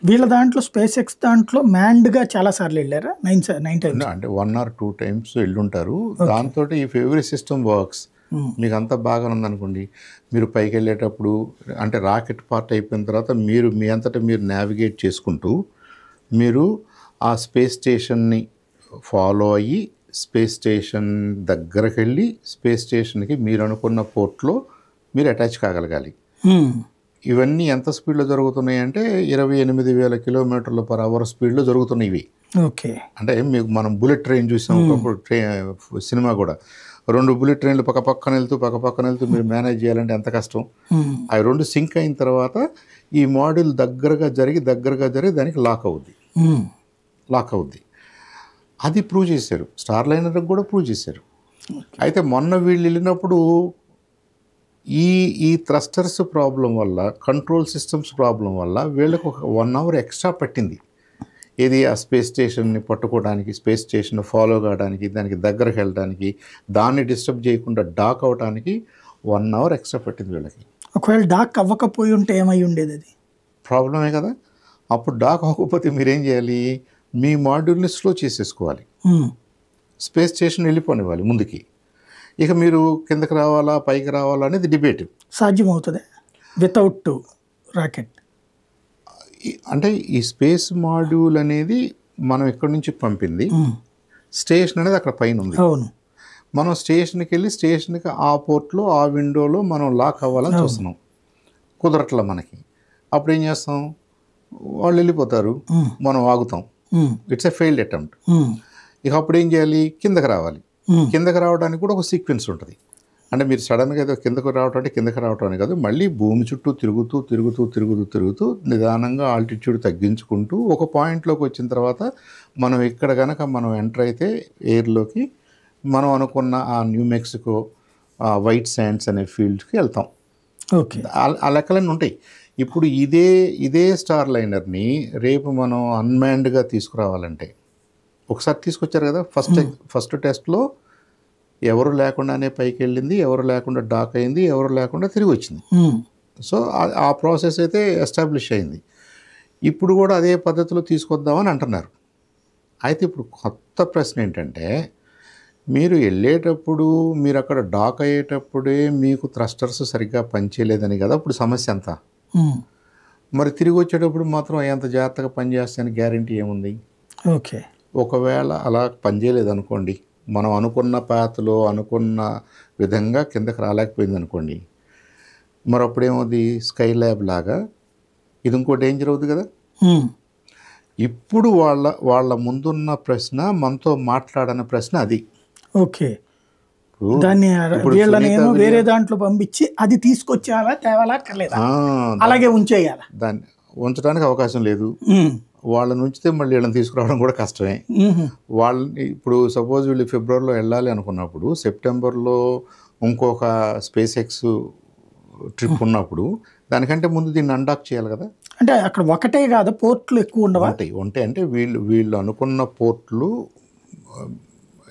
వీళ్ళ దాంట్లో స్పేస్ ఎక్స్ దాంట్లో మ్యాండ్గా చాలా సార్లు వెళ్ళారా నైన్ నైన్ టైమ్స్ అంటే వన్ ఆర్ టూ టైమ్స్ వెళ్ళుంటారు దాంతో ఈ ఫేవరెట్ సిస్టమ్ వర్క్స్ మీకు అంతా బాగానే ఉందనుకోండి మీరు పైకి వెళ్ళేటప్పుడు అంటే రాకెట్ పార్ట్ అయిపోయిన తర్వాత మీరు మీ అంతటా మీరు నావిగేట్ చేసుకుంటూ మీరు ఆ స్పేస్ స్టేషన్ని ఫాలో అయ్యి స్పేస్ స్టేషన్ దగ్గరకు వెళ్ళి స్పేస్ స్టేషన్కి మీరు అనుకున్న పోర్ట్లో మీరు అటాచ్ కాగలగాలి ఇవన్నీ ఎంత స్పీడ్లో జరుగుతున్నాయి అంటే ఇరవై ఎనిమిది వేల కిలోమీటర్ల పర్ అవర్ స్పీడ్లో జరుగుతున్నాయి ఇవి ఓకే అంటే మీకు మనం బుల్లెట్ ట్రైన్ చూసాం ఒకప్పుడు ట్రైన్ సినిమా కూడా రెండు బుల్లెట్ ట్రైన్లు పక్క పక్కన వెళ్తూ పక్క పక్కన వెళ్తూ మీరు మేనేజ్ చేయాలంటే ఎంత కష్టం అవి రెండు సింక్ అయిన తర్వాత ఈ మోడల్ దగ్గరగా జరిగి దగ్గరగా జరిగి దానికి లాక్ అవుద్ది లాక్ అవుద్ది అది ప్రూవ్ చేశారు స్టార్ లైనర్కి కూడా ప్రూవ్ చేశారు అయితే మొన్న వీళ్ళు వెళ్ళినప్పుడు ఈ ఈ థ్రస్టర్స్ ప్రాబ్లం వల్ల కంట్రోల్ సిస్టమ్స్ ప్రాబ్లం వల్ల వీళ్ళకి ఒక వన్ అవర్ ఎక్స్ట్రా పట్టింది ఏది ఆ స్పేస్ స్టేషన్ని పట్టుకోవడానికి స్పేస్ స్టేషన్ ఫాలో కావడానికి దానికి దగ్గరకు వెళ్ళడానికి దాన్ని డిస్టర్బ్ చేయకుండా డాక్ అవడానికి వన్ అవర్ ఎక్స్ట్రా పట్టింది వీళ్ళకి ఒకవేళ డాక్ అవ్వకపోయి ఉంటే ఏమై ఉండేది అది ప్రాబ్లమే కదా అప్పుడు డాక్ అవ్వకపోతే మీరేం చేయాలి మీ మాడ్యూల్ని స్లో చేసేసుకోవాలి స్పేస్ స్టేషన్ వెళ్ళిపోనివ్వాలి ముందుకి ఇక మీరు కిందకి రావాలా పైకి రావాలా అనేది డిబేట్ సాధ్యమవుతుంది వితౌట్ రాకెట్ అంటే ఈ స్పేస్ మాడ్యూల్ అనేది మనం ఎక్కడి నుంచి పంపింది స్టేషన్ అనేది అక్కడ పైన ఉంది అవును మనం స్టేషన్కి వెళ్ళి స్టేషన్కి ఆ పోర్ట్లో ఆ విండోలో మనం లాక్ అవ్వాలని చూస్తున్నాం కుదరట్ల మనకి అప్పుడు ఏం చేస్తాం వాళ్ళు వెళ్ళిపోతారు మనం ఆగుతాం ఇట్స్ ఎ ఫెయిల్డ్ అటెంప్ట్ ఇక అప్పుడు ఏం చేయాలి కిందకి రావాలి కిందకి రావడానికి కూడా ఒక సీక్వెన్స్ ఉంటుంది అంటే మీరు సడన్గా ఏదో కిందకు రావటం అంటే కిందకు రావటం కాదు మళ్ళీ భూమి చుట్టూ తిరుగుతూ తిరుగుతూ తిరుగుతూ తిరుగుతూ నిదానంగా ఆల్టిట్యూడ్ తగ్గించుకుంటూ ఒక పాయింట్లోకి వచ్చిన తర్వాత మనం ఇక్కడ కనుక మనం ఎంటర్ అయితే ఎయిర్లోకి మనం అనుకున్న ఆ న్యూ మెక్సికో వైట్ శాండ్స్ అనే ఫీల్డ్కి వెళ్తాం ఓకే ఆ లెక్కలన్నీ ఉంటాయి ఇప్పుడు ఇదే ఇదే స్టార్ లైనర్ని రేపు మనం అన్మాండ్గా తీసుకురావాలంటే ఒకసారి తీసుకొచ్చారు కదా ఫస్ట్ ఫస్ట్ టెస్ట్లో ఎవరు లేకుండానే పైకి వెళ్ళింది ఎవరు లేకుండా డాక్ అయింది ఎవరు లేకుండా తిరిగి వచ్చింది సో ఆ ప్రాసెస్ అయితే ఎస్టాబ్లిష్ అయింది ఇప్పుడు కూడా అదే పద్ధతిలో తీసుకొద్దామని అంటున్నారు అయితే ఇప్పుడు కొత్త ప్రశ్న ఏంటంటే మీరు వెళ్ళేటప్పుడు మీరు అక్కడ డాక్ అయ్యేటప్పుడే మీకు థ్రస్టర్స్ సరిగ్గా పనిచేయలేదని కదా ఇప్పుడు సమస్య అంతా మరి తిరిగి వచ్చేటప్పుడు మాత్రం ఎంత జాగ్రత్తగా పనిచేస్తాయని గ్యారంటీ ఏముంది ఓకే ఒకవేళ అలా పనిచేయలేదు అనుకోండి మనం అనుకున్న పాతలో అనుకున్న విధంగా కిందకి రాలేకపోయింది అనుకోండి మరి అప్పుడేమవుతుంది స్కై ల్యాబ్ లాగా ఇది ఇంకో డేంజర్ అవుతుంది కదా ఇప్పుడు వాళ్ళ వాళ్ళ ముందున్న ప్రశ్న మనతో మాట్లాడని ప్రశ్న అది ఓకే దాన్ని వేరే దాంట్లో పంపించి అది తీసుకొచ్చేయాలా తేవాలా అలాగే ఉంచేయాలా దాన్ని ఉంచడానికి అవకాశం లేదు వాళ్ళ నుంచితే మళ్ళీ వీళ్ళని తీసుకురావడం కూడా కష్టమే వాళ్ళని ఇప్పుడు సపోజ్ వీళ్ళు ఫిబ్రవరిలో వెళ్ళాలి అనుకున్నప్పుడు సెప్టెంబర్లో ఇంకొక స్పేస్ ఎక్స్ ట్రిప్ ఉన్నప్పుడు దానికంటే ముందు దీన్ని అన్డాక్ చేయాలి కదా అంటే అక్కడ ఒకటే కాదు పోర్ట్లు ఎక్కువ ఉండవు ఉంటాయి ఉంటాయి అంటే వీళ్ళు వీళ్ళు అనుకున్న పోర్ట్లు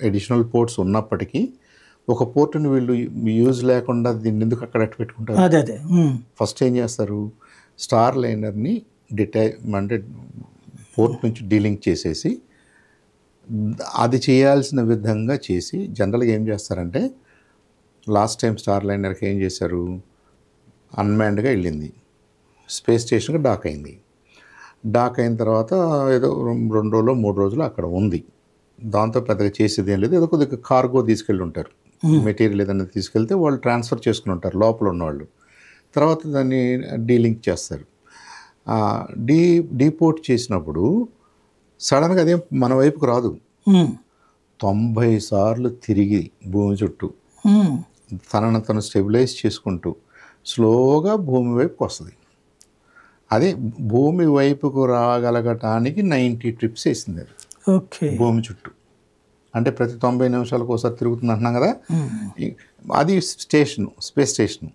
అడిషనల్ పోర్ట్స్ ఉన్నప్పటికీ ఒక పోర్టుని వీళ్ళు యూజ్ లేకుండా దీన్ని ఎందుకు అక్కడ పెట్టుకుంటారు అదే అదే ఫస్ట్ ఏం చేస్తారు స్టార్ లైనర్ని డిటై అంటే కోర్టు నుంచి డీలింగ్ చేసేసి అది చేయాల్సిన విధంగా చేసి జనరల్గా ఏం చేస్తారంటే లాస్ట్ టైం స్టార్ లైనర్కి ఏం చేశారు అన్మ్యాన్డ్గా వెళ్ళింది స్పేస్ స్టేషన్గా డాక్ అయింది డాక్ అయిన తర్వాత ఏదో రెండు రోజులు మూడు రోజులు అక్కడ ఉంది దాంతో పెద్దగా చేసేది ఏం లేదు ఏదో కొద్దిగా కార్గో తీసుకెళ్ళి ఉంటారు మెటీరియల్ ఏదైనా తీసుకెళ్తే వాళ్ళు ట్రాన్స్ఫర్ చేసుకుని ఉంటారు లోపల ఉన్నవాళ్ళు తర్వాత దాన్ని డీలింగ్ చేస్తారు డీ డీపోర్ట్ చేసినప్పుడు సడన్గా అదేం మన వైపుకు రాదు తొంభై సార్లు తిరిగి భూమి చుట్టూ తనను తను స్టెబిలైజ్ చేసుకుంటూ స్లోగా భూమి వైపుకు వస్తుంది అదే భూమి వైపుకు రాగలగటానికి నైంటీ ట్రిప్స్ వేసింది అది ఓకే భూమి చుట్టూ అంటే ప్రతి తొంభై నిమిషాలకు ఒకసారి తిరుగుతుంది అంటున్నాం కదా అది స్టేషను స్పేస్ స్టేషను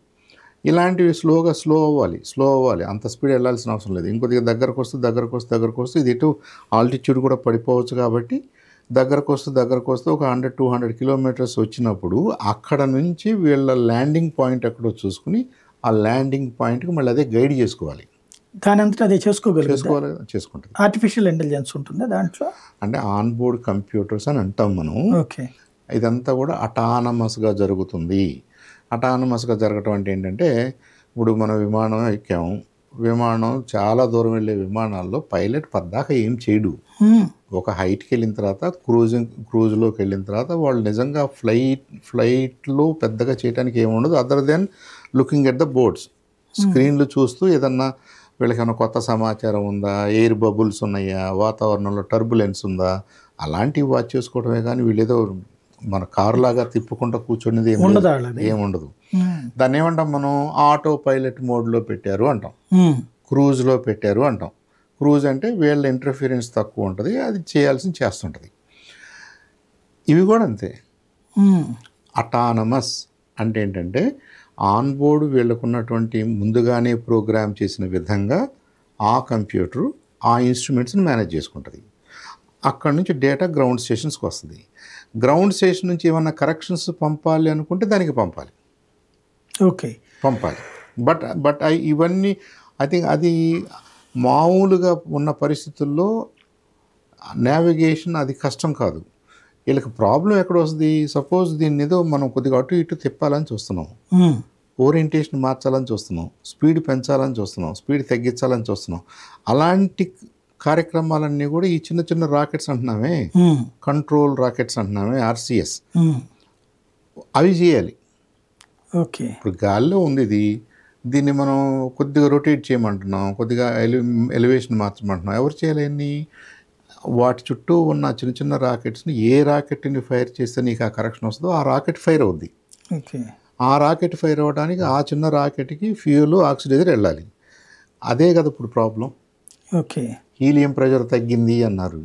ఇలాంటివి స్లోగా స్లో అవ్వాలి స్లో అవ్వాలి అంత స్పీడ్ వెళ్ళాల్సిన అవసరం లేదు ఇంకొద్దిగా దగ్గరకు వస్తే దగ్గరకు వస్తే దగ్గరకు వస్తే ఇది ఇటు ఆల్టిట్యూడ్ కూడా పడిపోవచ్చు కాబట్టి దగ్గరకు వస్తే దగ్గరకు వస్తే ఒక హండ్రెడ్ టూ హండ్రెడ్ కిలోమీటర్స్ వచ్చినప్పుడు అక్కడ నుంచి వీళ్ళ ల్యాండింగ్ పాయింట్ ఎక్కడో చూసుకుని ఆ ల్యాండింగ్ పాయింట్కి మళ్ళీ అదే గైడ్ చేసుకోవాలి దాని అంతా అదే చేసుకోగలరు చేసుకోవాలి చేసుకుంటుంది ఆర్టిఫిషియల్ ఇంటెలిజెన్స్ ఉంటుంది దాంట్లో అంటే ఆన్ బోర్డ్ కంప్యూటర్స్ అని అంటాం మనం ఓకే ఇదంతా కూడా అటానమస్గా జరుగుతుంది అటానమస్గా జరగటం అంటే ఏంటంటే ఇప్పుడు మనం విమానం ఎక్కాము విమానం చాలా దూరం వెళ్ళే విమానాల్లో పైలట్ పద్దాక ఏం చేయడు ఒక హైట్కి వెళ్ళిన తర్వాత క్రూజింగ్ క్రూజ్లోకి వెళ్ళిన తర్వాత వాళ్ళు నిజంగా ఫ్లైట్ ఫ్లైట్లో పెద్దగా చేయడానికి ఏముండదు other than looking at the boards స్క్రీన్లు చూస్తూ ఏదన్నా వీళ్ళకైనా కొత్త సమాచారం ఉందా ఎయిర్ బబుల్స్ ఉన్నాయా వాతావరణంలో టర్బులెన్స్ ఉందా అలాంటివి వాచ్ చేసుకోవడమే కానీ వీళ్ళేదో మన కారు లాగా తిప్పుకుంటూ కూర్చునేది ఏముండదు దాన్ని ఏమంటాం మనం ఆటో పైలట్ మోడ్లో పెట్టారు అంటాం క్రూజ్లో పెట్టారు అంటాం క్రూజ్ అంటే వీళ్ళ ఇంటర్ఫీరెన్స్ తక్కువ ఉంటుంది అది చేయాల్సింది చేస్తుంటుంది ఇవి కూడా అంతే అటానమస్ అంటే ఏంటంటే ఆన్బోర్డు వీళ్ళకున్నటువంటి ముందుగానే ప్రోగ్రామ్ చేసిన విధంగా ఆ కంప్యూటరు ఆ ఇన్స్ట్రుమెంట్స్ని మేనేజ్ చేసుకుంటుంది అక్కడ నుంచి డేటా గ్రౌండ్ స్టేషన్స్కి వస్తుంది గ్రౌండ్ స్టేషన్ నుంచి ఏమన్నా కరెక్షన్స్ పంపాలి అనుకుంటే దానికి పంపాలి ఓకే పంపాలి బట్ బట్ ఐ ఇవన్నీ ఐ థింక్ అది మామూలుగా ఉన్న పరిస్థితుల్లో నావిగేషన్ అది కష్టం కాదు వీళ్ళకి ప్రాబ్లం ఎక్కడ వస్తుంది సపోజ్ దీని ఏదో మనం కొద్దిగా అటు ఇటు తిప్పాలని చూస్తున్నాం ఓరియంటేషన్ hmm. మార్చాలని చూస్తున్నాం స్పీడ్ పెంచాలని చూస్తున్నాం స్పీడ్ తగ్గించాలని చూస్తున్నాం అలాంటి కార్యక్రమాలన్నీ కూడా ఈ చిన్న చిన్న రాకెట్స్ అంటున్నామే కంట్రోల్ రాకెట్స్ అంటున్నామే ఆర్సిఎస్ అవి చేయాలి ఓకే ఇప్పుడు గాల్లో ఉంది ఇది దీన్ని మనం కొద్దిగా రొటేట్ చేయమంటున్నాం కొద్దిగా ఎలి ఎలివేషన్ మార్చమంటున్నాం ఎవరు చేయాలి వాటి చుట్టూ ఉన్న చిన్న చిన్న రాకెట్స్ని ఏ రాకెట్ని ఫైర్ చేస్తే నీకు ఆ కరెక్షన్ వస్తుందో ఆ రాకెట్ ఫైర్ అవుద్ది ఓకే ఆ రాకెట్ ఫైర్ అవ్వడానికి ఆ చిన్న రాకెట్కి ఫ్యూయల్ ఆక్సిడైజర్ వెళ్ళాలి అదే కదా ఇప్పుడు ప్రాబ్లం ఓకే హీలియం ప్రెషర్ తగ్గింది అన్నారు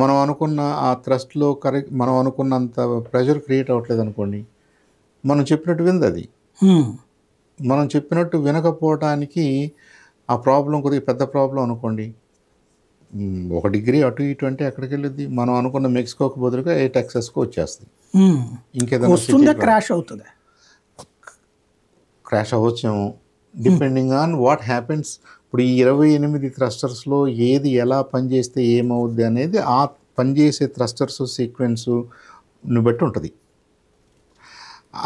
మనం అనుకున్న ఆ థ్రస్ట్లో కరెక్ట్ మనం అనుకున్నంత ప్రెషర్ క్రియేట్ అవ్వట్లేదు అనుకోండి మనం చెప్పినట్టు వింది అది మనం చెప్పినట్టు వినకపోవటానికి ఆ ప్రాబ్లం కొద్దిగా పెద్ద ప్రాబ్లం అనుకోండి ఒక డిగ్రీ అటు ఇటు అంటే ఎక్కడికి వెళ్ళింది మనం అనుకున్న మెక్సికోకి బదులుగా ఏ టెక్సస్కి వచ్చేస్తుంది ఇంకేదైనా క్రాష్ అవుతుంది క్రాష్ అవ్వచ్చేమో డిపెండింగ్ ఆన్ వాట్ హ్యాపెన్స్ ఇప్పుడు ఈ ఇరవై ఎనిమిది థ్రస్టర్స్లో ఏది ఎలా పనిచేస్తే ఏమవుద్ది అనేది ఆ పనిచేసే థ్రస్టర్స్ సీక్వెన్స్ను బట్టి ఉంటుంది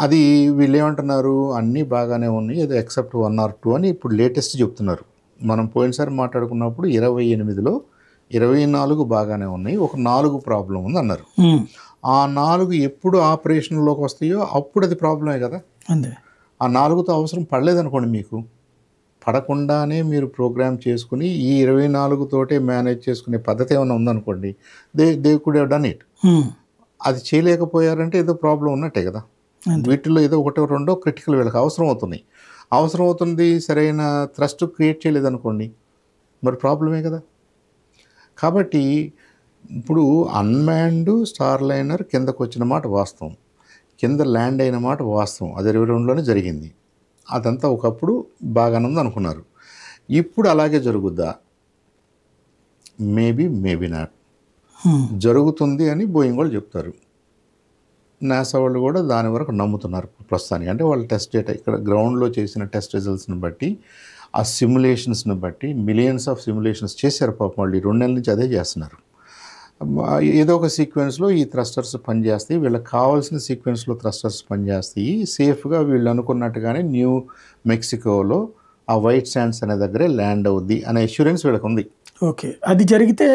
అది వీళ్ళు ఏమంటున్నారు అన్నీ బాగానే ఉన్నాయి ఏదో ఎక్సెప్ట్ వన్ ఆర్ టూ అని ఇప్పుడు లేటెస్ట్ చెప్తున్నారు మనం పోయినసారి మాట్లాడుకున్నప్పుడు ఇరవై ఎనిమిదిలో ఇరవై నాలుగు బాగానే ఉన్నాయి ఒక నాలుగు ప్రాబ్లం ఉంది అన్నారు ఆ నాలుగు ఎప్పుడు ఆపరేషన్లోకి వస్తాయో అప్పుడు అది ప్రాబ్లమే కదా ఆ నాలుగుతో అవసరం పడలేదనుకోండి మీకు పడకుండానే మీరు ప్రోగ్రామ్ చేసుకుని ఈ ఇరవై నాలుగుతోటే మేనేజ్ చేసుకునే పద్ధతి ఏమైనా ఉందనుకోండి they they could have done it అది చేయలేకపోయారంటే ఏదో ప్రాబ్లం ఉన్నట్టే కదా వీటిలో ఏదో ఒకటో రెండో క్రిటికల్ వీళ్ళకి అవసరం అవుతుంది అవసరం అవుతుంది సరైన థ్రస్ట్ క్రియేట్ చేయలేదనుకోండి మరి ప్రాబ్లమే కదా కాబట్టి ఇప్పుడు అన్మ్యాండ్ స్టార్ లైనర్ కిందకు వచ్చిన మాట వాస్తవం కింద ల్యాండ్ అయిన మాట వాస్తవం అది ఇరవై రెండులోనే జరిగింది అదంతా ఒకప్పుడు బాగానే ఉంది అనుకున్నారు ఇప్పుడు అలాగే జరుగుద్దా మేబీ మేబీ నాట్ జరుగుతుంది అని బోయింగ్ వాళ్ళు చెప్తారు నాసా వాళ్ళు కూడా దాని వరకు నమ్ముతున్నారు ప్రస్తుతానికి అంటే వాళ్ళు టెస్ట్ డేటా ఇక్కడ గ్రౌండ్లో చేసిన టెస్ట్ రిజల్ట్స్ని బట్టి ఆ సిమ్యులేషన్స్ని బట్టి మిలియన్స్ ఆఫ్ సిమ్యులేషన్స్ చేశారు పాపం వాళ్ళు ఈ రెండు నెలల నుంచి అదే చేస్తున్నారు ఏదో ఒక సీక్వెన్స్లో ఈ థ్రస్టర్స్ పనిచేస్తాయి వీళ్ళకి కావాల్సిన సీక్వెన్స్లో థ్రస్టర్స్ పనిచేస్తాయి సేఫ్గా వీళ్ళు అనుకున్నట్టుగానే న్యూ మెక్సికోలో ఆ వైట్ శాండ్స్ అనే దగ్గరే ల్యాండ్ అవుద్ది అనే అష్యూరెన్స్ వీళ్ళకి ఉంది ఓకే అది జరిగితే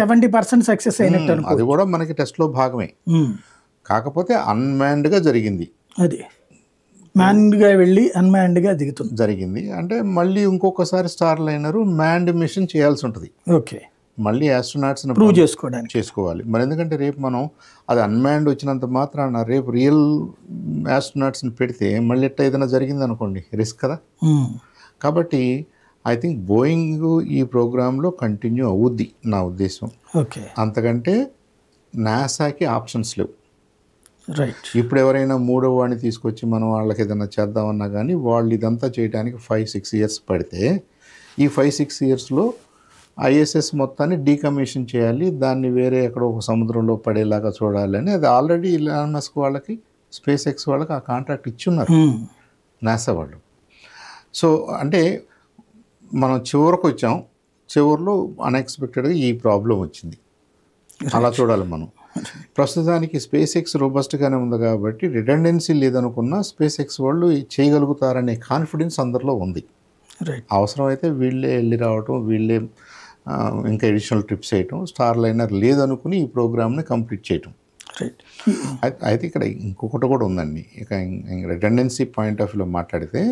సెవెంటీ పర్సెంట్ సక్సెస్ అయినట్టు అది కూడా మనకి టెస్ట్లో భాగమే hmm. కాకపోతే అన్మ్యాన్డ్గా జరిగింది అది మ్యాన్డ్గా వెళ్ళి అన్మ్యాన్డ్గా దిగుతుంది జరిగింది అంటే మళ్ళీ ఇంకొకసారి స్టార్ లైనరు మ్యాండ్ మిషన్ చేయాల్సి ఉంటుంది ఓకే మళ్ళీ ఆస్ట్రోనాట్స్ని ప్రూవ్ చేసుకోవడానికి చేసుకోవాలి మరి ఎందుకంటే రేపు మనం అది అన్మ్యాన్డ్ వచ్చినంత మాత్రాన రేపు రియల్ యాస్ట్రోనాట్స్ని పెడితే మళ్ళీ ఎట్ట ఏదైనా జరిగింది అనుకోండి రిస్క్ కదా hmm. కాబట్టి ఐ థింక్ బోయింగ్ ఈ ప్రోగ్రాంలో కంటిన్యూ అవుద్ది నా ఉద్దేశం ఓకే అంతకంటే నాసాకి ఆప్షన్స్ లేవు రైట్ ఇప్పుడు ఎవరైనా మూడో వాడిని తీసుకొచ్చి మనం వాళ్ళకి ఏదైనా చేద్దామన్నా కానీ వాళ్ళు ఇదంతా చేయడానికి ఫైవ్ సిక్స్ ఇయర్స్ పడితే ఈ ఫైవ్ సిక్స్ ఇయర్స్లో ఐఎస్ఎస్ మొత్తాన్ని డీకమిషన్ చేయాలి దాన్ని వేరే ఎక్కడ ఒక సముద్రంలో పడేలాగా చూడాలని అది ఆల్రెడీ ఇలానస్ వాళ్ళకి స్పేస్ ఎక్స్ వాళ్ళకి ఆ కాంట్రాక్ట్ ఇచ్చున్నారు నాసా వాళ్ళు సో అంటే మనం చివరకు వచ్చాం చివరిలో అన్ఎక్స్పెక్టెడ్గా ఈ ప్రాబ్లం వచ్చింది అలా చూడాలి మనం ప్రస్తుతానికి స్పేస్ ఎక్స్ రోబస్ట్గానే ఉంది కాబట్టి రిటెండెన్సీ లేదనుకున్నా స్పేస్ ఎక్స్ వాళ్ళు చేయగలుగుతారనే కాన్ఫిడెన్స్ అందరిలో ఉంది అవసరమైతే వీళ్ళే వెళ్ళి రావటం వీళ్ళే ఇంకా అడిషనల్ ట్రిప్స్ చేయటం స్టార్ లైనర్ లేదనుకుని ఈ ప్రోగ్రామ్ని కంప్లీట్ చేయటం రైట్ అయితే ఇక్కడ ఇంకొకటి కూడా ఉందండి ఇక రిటెండెన్సీ పాయింట్ ఆఫ్ వ్యూలో మాట్లాడితే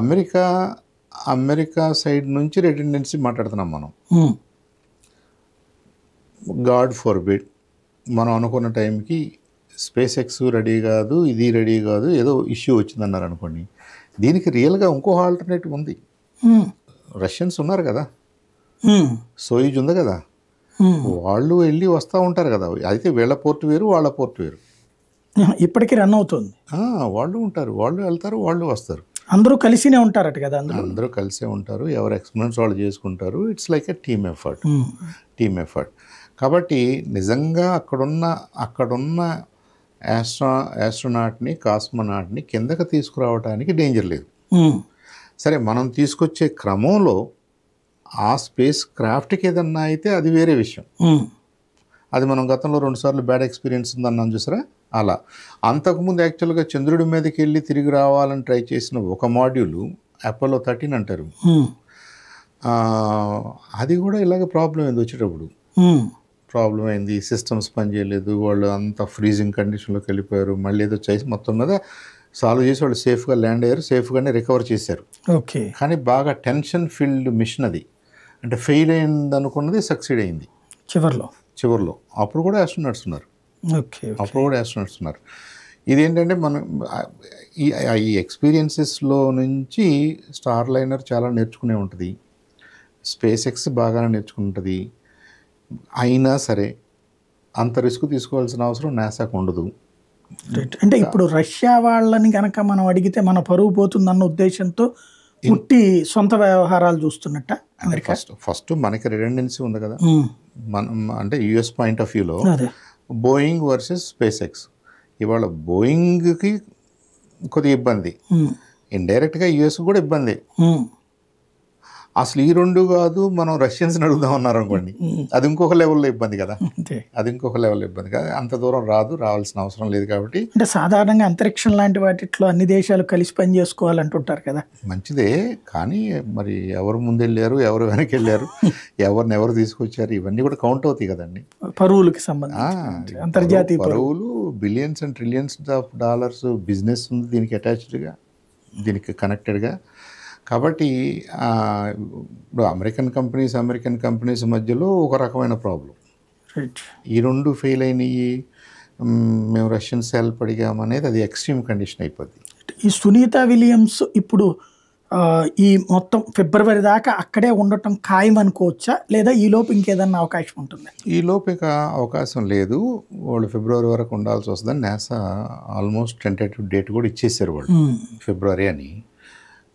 అమెరికా అమెరికా సైడ్ నుంచి రిటెండెన్సీ మాట్లాడుతున్నాం మనం గాడ్ hmm. బిడ్ మనం అనుకున్న టైంకి స్పేస్ ఎక్స్ రెడీ కాదు ఇది రెడీ కాదు ఏదో ఇష్యూ వచ్చిందన్నారు అనుకోండి దీనికి రియల్గా ఇంకో ఆల్టర్నేటివ్ ఉంది రష్యన్స్ hmm. ఉన్నారు కదా సోయిజ్ ఉంది కదా వాళ్ళు వెళ్ళి వస్తూ ఉంటారు కదా అయితే వీళ్ళ పోర్ట్ వేరు వాళ్ళ పోర్ట్ వేరు ఇప్పటికీ రన్ అవుతుంది వాళ్ళు ఉంటారు వాళ్ళు వెళ్తారు వాళ్ళు వస్తారు అందరూ కలిసినే ఉంటారట కదా అందరూ కలిసే ఉంటారు ఎవరు ఎక్స్పీరియన్స్ వాళ్ళు చేసుకుంటారు it's like a team effort team effort కాబట్టి నిజంగా అక్కడున్న అక్కడున్న యాస్ట్రా యాస్ట్రోనాట్ని కాస్మోనాట్ని కిందకి తీసుకురావడానికి డేంజర్ లేదు సరే మనం తీసుకొచ్చే క్రమంలో ఆ స్పేస్ క్రాఫ్ట్కి ఏదన్నా అయితే అది వేరే విషయం అది మనం గతంలో రెండుసార్లు బ్యాడ్ ఎక్స్పీరియన్స్ ఉందన్నాం చూసారా అలా అంతకుముందు యాక్చువల్గా చంద్రుడి మీదకి వెళ్ళి తిరిగి రావాలని ట్రై చేసిన ఒక మాడ్యూల్ అపోలో థర్టీన్ అంటారు అది కూడా ఇలాగ ప్రాబ్లం అయింది వచ్చేటప్పుడు ప్రాబ్లం అయింది సిస్టమ్స్ పనిచేయలేదు వాళ్ళు అంత ఫ్రీజింగ్ కండిషన్లోకి వెళ్ళిపోయారు మళ్ళీ ఏదో చేసి మొత్తం మీద సాల్వ్ చేసి వాళ్ళు సేఫ్గా ల్యాండ్ అయ్యారు సేఫ్గానే రికవర్ చేశారు ఓకే కానీ బాగా టెన్షన్ ఫీల్డ్ మిషన్ అది అంటే ఫెయిల్ అయింది అనుకున్నది సక్సీడ్ అయింది చివరిలో చివరిలో అప్పుడు కూడా యాస్ట్రోనట్స్ ఉన్నారు ఓకే అప్పుడు కూడా యాస్ట్రోనట్స్ ఉన్నారు ఇదేంటంటే మనం ఈ ఈ ఎక్స్పీరియన్సెస్లో నుంచి స్టార్ లైనర్ చాలా నేర్చుకునే ఉంటుంది స్పేస్ ఎక్స్ బాగానే నేర్చుకుంటుంది అయినా సరే అంత రిస్క్ తీసుకోవాల్సిన అవసరం నాసాకు ఉండదు అంటే ఇప్పుడు రష్యా వాళ్ళని కనుక మనం అడిగితే మన పరువు పోతుందన్న ఉద్దేశంతో పుట్టి సొంత వ్యవహారాలు చూస్తున్నట్ట అమెరికా ఫస్ట్ మనకి రిడెండెన్సీ ఉంది కదా మనం అంటే యుఎస్ పాయింట్ ఆఫ్ వ్యూలో బోయింగ్ వర్సెస్ స్పేస్ ఎక్స్ ఇవాళ బోయింగ్కి కొద్దిగా ఇబ్బంది ఇండైరెక్ట్గా యుఎస్ కూడా ఇబ్బంది అసలు ఈ రెండు కాదు మనం రష్యన్స్ని అడుగుదాం అన్నారు అనుకోండి అది ఇంకొక లెవెల్లో ఇబ్బంది కదా అది ఇంకొక లెవెల్లో ఇబ్బంది కదా అంత దూరం రాదు రావాల్సిన అవసరం లేదు కాబట్టి అంటే సాధారణంగా అంతరిక్షం లాంటి వాటిలో అన్ని దేశాలు కలిసి పని చేసుకోవాలంటుంటారు కదా మంచిదే కానీ మరి ఎవరు ముందెళ్ళారు ఎవరు వెనక్కి వెళ్ళారు ఎవరిని ఎవరు తీసుకొచ్చారు ఇవన్నీ కూడా కౌంట్ అవుతాయి కదండి పరువులకి సంబంధించి అంతర్జాతీయ పరువులు billions and trillions of dollars business ఉంది దీనికి అటాచ్డ్గా దీనికి కనెక్టెడ్గా కాబట్టి ఇప్పుడు అమెరికన్ కంపెనీస్ అమెరికన్ కంపెనీస్ మధ్యలో ఒక రకమైన ప్రాబ్లం ఈ రెండు ఫెయిల్ అయినవి మేము రష్యన్స్ హెల్ప్ అడిగాం అనేది అది ఎక్స్ట్రీమ్ కండిషన్ అయిపోద్ది ఈ సునీత విలియమ్స్ ఇప్పుడు ఈ మొత్తం ఫిబ్రవరి దాకా అక్కడే ఉండటం ఖాయం అనుకోవచ్చా లేదా ఈ లోపు ఇంకేదన్నా అవకాశం ఉంటుంది ఈ లోపు ఇక అవకాశం లేదు వాళ్ళు ఫిబ్రవరి వరకు ఉండాల్సి వస్తుందని నేసా ఆల్మోస్ట్ టెంటేటివ్ డేట్ కూడా ఇచ్చేసారు వాళ్ళు ఫిబ్రవరి అని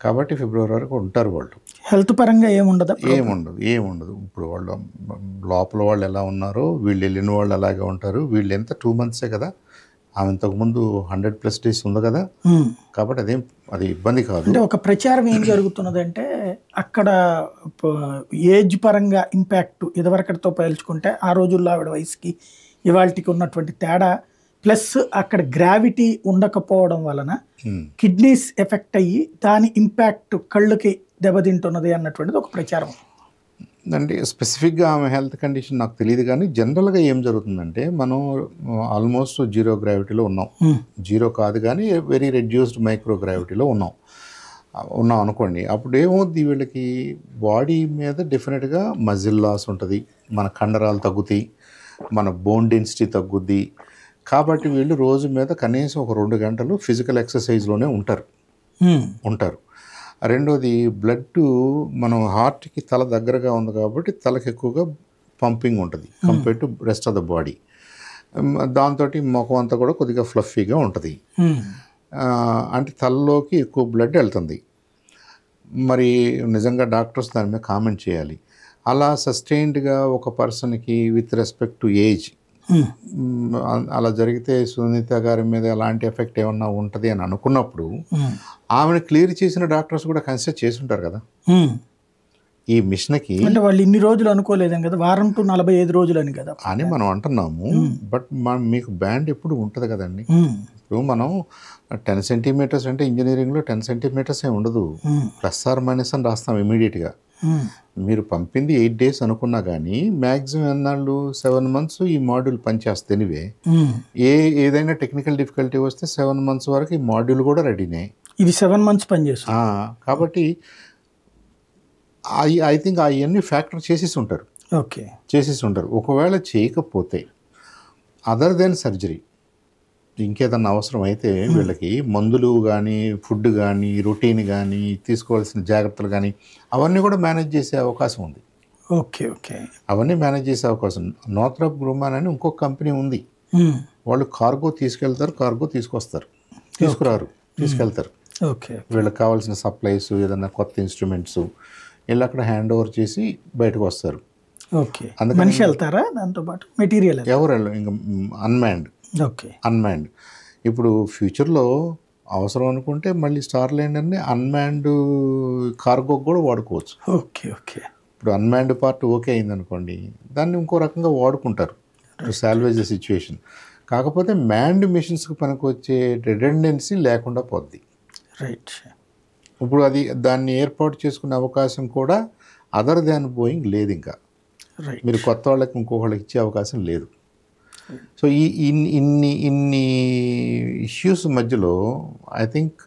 కాబట్టి ఫిబ్రవరి వరకు ఉంటారు వాళ్ళు హెల్త్ పరంగా ఏముండదు ఏముండదు ఏముండదు ఇప్పుడు వాళ్ళు లోపల వాళ్ళు ఎలా ఉన్నారో వీళ్ళు వెళ్ళిన వాళ్ళు అలాగే ఉంటారు వీళ్ళు ఎంత టూ మంత్సే కదా ఆమె ఇంతకుముందు హండ్రెడ్ ప్లస్ డేస్ ఉంది కదా కాబట్టి అదేం అది ఇబ్బంది కాదు అంటే ఒక ప్రచారం ఏం జరుగుతున్నది అంటే అక్కడ ఏజ్ పరంగా ఇంపాక్ట్ ఇదివరకటితో పోల్చుకుంటే ఆ రోజుల్లో ఆవిడ వయసుకి ఇవాళకి ఉన్నటువంటి తేడా ప్లస్ అక్కడ గ్రావిటీ ఉండకపోవడం వలన hmm. కిడ్నీస్ ఎఫెక్ట్ అయ్యి దాని ఇంపాక్ట్ కళ్ళుకి దెబ్బతింటున్నది అన్నటువంటిది ఒక ప్రచారం అంటే స్పెసిఫిక్గా ఆమె హెల్త్ కండిషన్ నాకు తెలియదు కానీ జనరల్గా ఏం జరుగుతుందంటే మనం ఆల్మోస్ట్ జీరో గ్రావిటీలో ఉన్నాం hmm. జీరో కాదు కానీ వెరీ రెడ్యూస్డ్ మైక్రో గ్రావిటీలో ఉన్నాం ఉన్నాం అనుకోండి అప్పుడు ఏమవుద్ది వీళ్ళకి బాడీ మీద డెఫినెట్గా మజిల్ లాస్ ఉంటుంది మన కండరాలు తగ్గుతాయి మన బోన్ డెన్సిటీ తగ్గుద్ది కాబట్టి వీళ్ళు రోజు మీద కనీసం ఒక రెండు గంటలు ఫిజికల్ ఎక్సర్సైజ్లోనే ఉంటారు ఉంటారు రెండోది బ్లడ్ మనం హార్ట్కి తల దగ్గరగా ఉంది కాబట్టి తలకు ఎక్కువగా పంపింగ్ ఉంటుంది compare to rest of the body దాంతో ముఖం అంతా కూడా కొద్దిగా ఫ్లఫీగా ఉంటుంది అంటే తలలోకి ఎక్కువ బ్లడ్ వెళ్తుంది మరి నిజంగా డాక్టర్స్ దాని మీద కామెంట్ చేయాలి అలా సస్టైన్డ్గా ఒక పర్సన్కి విత్ రెస్పెక్ట్ టు ఏజ్ అలా జరిగితే సునీత గారి మీద ఎలాంటి ఎఫెక్ట్ ఏమన్నా ఉంటుంది అని అనుకున్నప్పుడు ఆమెను క్లియర్ చేసిన డాక్టర్స్ కూడా కన్సిడర్ చేసి ఉంటారు కదా ఈ మిషన్కి అంటే వాళ్ళు ఇన్ని రోజులు అనుకోలేదని కదా వారం టు నలభై ఐదు రోజులు అని కదా అని మనం అంటున్నాము బట్ మనం మీకు బ్యాండ్ ఎప్పుడు ఉంటుంది కదండి ఇప్పుడు మనం టెన్ సెంటీమీటర్స్ అంటే ఇంజనీరింగ్లో టెన్ సెంటీమీటర్స్ ఏ ఉండదు ప్లస్ ఆర్ మైనస్ అని రాస్తాం ఇమీడియట్గా మీరు పంపింది ఎయిట్ డేస్ అనుకున్నా కానీ మ్యాక్సిమం ఎన్నాళ్ళు సెవెన్ మంత్స్ ఈ మాడ్యూల్ పనిచేస్తే ఏ ఏదైనా టెక్నికల్ డిఫికల్టీ వస్తే సెవెన్ మంత్స్ వరకు ఈ మాడ్యూల్ కూడా రెడీనే ఇది సెవెన్ మంత్స్ పనిచేస్తుంది కాబట్టి ఐ థింక్ అవన్నీ ఫ్యాక్టర్ చేసేసి ఉంటారు ఓకే చేసేసి ఉంటారు ఒకవేళ చేయకపోతే అదర్ దెన్ సర్జరీ ఇంకేదన్నా అవసరం అయితే వీళ్ళకి మందులు కానీ ఫుడ్ కానీ రొటీన్ కానీ తీసుకోవాల్సిన జాగ్రత్తలు కానీ అవన్నీ కూడా మేనేజ్ చేసే అవకాశం ఉంది ఓకే ఓకే అవన్నీ మేనేజ్ చేసే అవకాశం నోత్రప్ గ్రూమాన్ అని ఇంకొక కంపెనీ ఉంది వాళ్ళు కార్గో తీసుకెళ్తారు కార్గో తీసుకొస్తారు తీసుకురారు తీసుకెళ్తారు ఓకే వీళ్ళకి కావాల్సిన సప్లైస్ ఏదైనా కొత్త ఇన్స్ట్రుమెంట్స్ వీళ్ళు అక్కడ హ్యాండ్ ఓవర్ చేసి బయటకు వస్తారు ఓకే అందుకని మనిషి వెళ్తారా దాంతో పాటు మెటీరియల్ ఎవరు ఇంకా అన్మాండ్ ఓకే అన్మ్యాండ్ ఇప్పుడు ఫ్యూచర్లో అవసరం అనుకుంటే మళ్ళీ స్టార్ లైనర్ని అన్మ్యాండ్ కార్గో కూడా వాడుకోవచ్చు ఓకే ఓకే ఇప్పుడు అన్మ్యాండ్ పార్ట్ ఓకే అయింది అనుకోండి దాన్ని ఇంకో రకంగా వాడుకుంటారు సాల్వేజ్ సిచ్యువేషన్ కాకపోతే మ్యాండ్ మిషన్స్కి పనికి వచ్చే రిటెండెన్సీ లేకుండా పోద్ది రైట్ ఇప్పుడు అది దాన్ని ఏర్పాటు చేసుకునే అవకాశం కూడా అదర్ దాన్ బోయింగ్ లేదు ఇంకా మీరు కొత్త వాళ్ళకి ఇంకొకళ్ళకి ఇచ్చే అవకాశం లేదు సో ఈ ఇన్ని ఇన్ని ఇన్ని ఇష్యూస్ మధ్యలో ఐ థింక్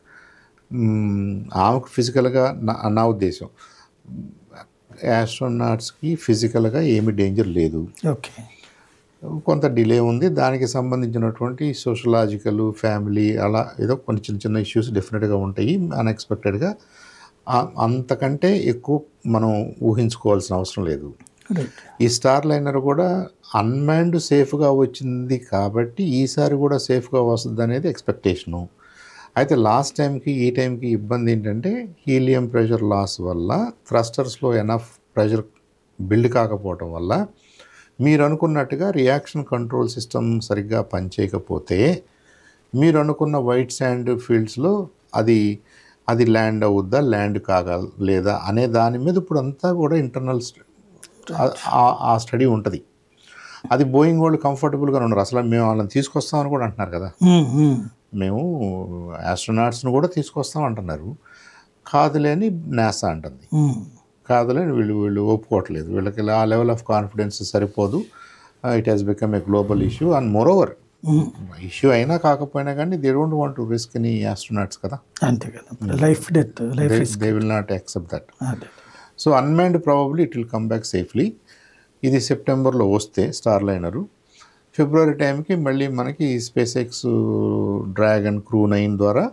ఆమెకు ఫిజికల్గా నా నా ఉద్దేశం యాస్ట్రోనాట్స్కి ఫిజికల్గా ఏమి డేంజర్ లేదు ఓకే కొంత డిలే ఉంది దానికి సంబంధించినటువంటి సోషలాజికల్ ఫ్యామిలీ అలా ఏదో కొన్ని చిన్న చిన్న ఇష్యూస్ డెఫినెట్గా ఉంటాయి అన్ఎక్స్పెక్టెడ్గా అంతకంటే ఎక్కువ మనం ఊహించుకోవాల్సిన అవసరం లేదు ఈ స్టార్ లైనర్ కూడా అన్మాన్డ్ సేఫ్గా వచ్చింది కాబట్టి ఈసారి కూడా సేఫ్గా వస్తుంది అనేది ఎక్స్పెక్టేషను అయితే లాస్ట్ టైంకి ఈ టైంకి ఇబ్బంది ఏంటంటే హీలియం ప్రెషర్ లాస్ వల్ల థ్రస్టర్స్లో ఎనఫ్ ప్రెషర్ బిల్డ్ కాకపోవటం వల్ల మీరు అనుకున్నట్టుగా రియాక్షన్ కంట్రోల్ సిస్టమ్ సరిగ్గా పనిచేయకపోతే మీరు అనుకున్న వైట్ శాండ్ ఫీల్డ్స్లో అది అది ల్యాండ్ అవుద్దా ల్యాండ్ కాగల లేదా అనే దాని మీద ఇప్పుడు అంతా కూడా ఇంటర్నల్ ఆ స్టడీ ఉంటుంది అది బోయింగ్ వాళ్ళు కంఫర్టబుల్గా ఉన్నారు అసలు మేము వాళ్ళని తీసుకొస్తామని కూడా అంటున్నారు కదా మేము ఆస్ట్రోనాట్స్ని కూడా తీసుకొస్తాం అంటున్నారు కాదులేని నాసా అంటుంది కాదులేని వీళ్ళు వీళ్ళు ఒప్పుకోవట్లేదు వీళ్ళకి ఆ లెవెల్ ఆఫ్ కాన్ఫిడెన్స్ సరిపోదు it has become a global issue and more over issue అయినా కాకపోయినా కానీ they don't want to risk ని ఆస్ట్రోనాట్స్ కదా అంతే కదా life death life they will not accept that so unmanned probably it will come back safely ఇది సెప్టెంబర్లో వస్తే స్టార్ లైనరు ఫిబ్రవరి టైంకి మళ్ళీ మనకి SpaceX Dragon crew nine ద్వారా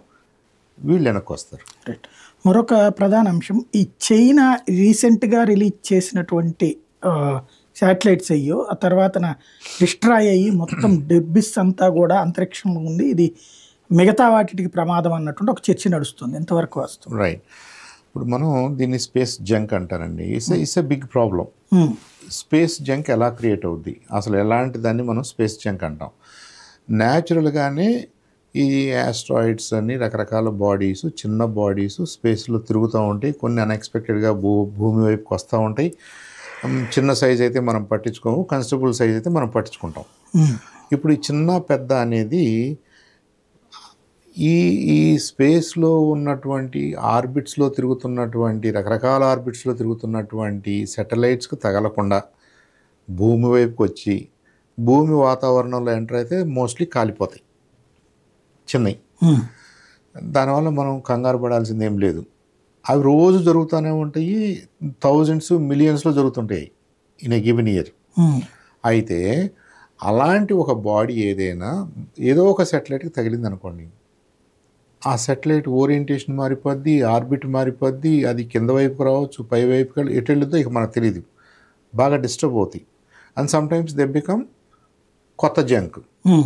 వీళ్ళు వెనక్కి వస్తారు రైట్ మరొక ప్రధాన అంశం ఈ చైనా రీసెంట్గా రిలీజ్ చేసినటువంటి శాటిలైట్స్ అయ్యో ఆ తర్వాత డిస్ట్రాయ్ అయ్యి మొత్తం డెబ్బిస్ అంతా కూడా అంతరిక్షంలో ఉంది ఇది మిగతా వాటికి ప్రమాదం అన్నట్టు ఒక చర్చ నడుస్తుంది ఎంతవరకు వస్తుంది రైట్ ఇప్పుడు మనం దీన్ని స్పేస్ జంక్ అంటారండి it's hmm. It's a big problem hmm. Space junk ఎలా క్రియేట్ అవుద్ది అసలు ఎలాంటి దాన్ని మనం స్పేస్ జంక్ అంటాం న్యాచురల్గానే ఈ యాస్ట్రాయిడ్స్ అన్ని రకరకాల బాడీస్ చిన్న బాడీస్ స్పేస్లో తిరుగుతూ ఉంటాయి కొన్ని అన్ఎక్స్పెక్టెడ్గా భూ భూమి వైపుకి వస్తూ ఉంటాయి చిన్న సైజ్ అయితే మనం పట్టించుకోము కన్స్టబుల్ సైజ్ అయితే మనం పట్టించుకుంటాం hmm. ఇప్పుడు ఈ చిన్న పెద్ద అనేది ఈ ఈ స్పేస్లో ఉన్నటువంటి ఆర్బిట్స్లో తిరుగుతున్నటువంటి రకరకాల ఆర్బిట్స్లో తిరుగుతున్నటువంటి సెటలైట్స్కు తగలకుండా భూమి వైపుకి వచ్చి భూమి వాతావరణంలో ఎంటర్ అయితే మోస్ట్లీ కాలిపోతాయి చిన్నవి దానివల్ల మనం కంగారు పడాల్సింది ఏం లేదు అవి రోజు జరుగుతూనే ఉంటాయి థౌజండ్స్ మిలియన్స్లో జరుగుతుంటాయి ఇన్ ఏ గివెన్ ఇయర్ అయితే అలాంటి ఒక బాడీ ఏదైనా ఏదో ఒక సెటిలైట్కి తగిలింది అనుకోండి ఆ సెటిలైట్ ఓరియంటేషన్ మారిపోద్ది ఆర్బిట్ మారిపోద్ది అది కింద వైపు రావచ్చు పై వైపు ఎటు వెళ్ళిందో ఇక మనకు తెలియదు బాగా డిస్టర్బ్ అవుతాయి అండ్ సమ్టైమ్స్ దె బికమ్ కొత్త జంక్ hmm.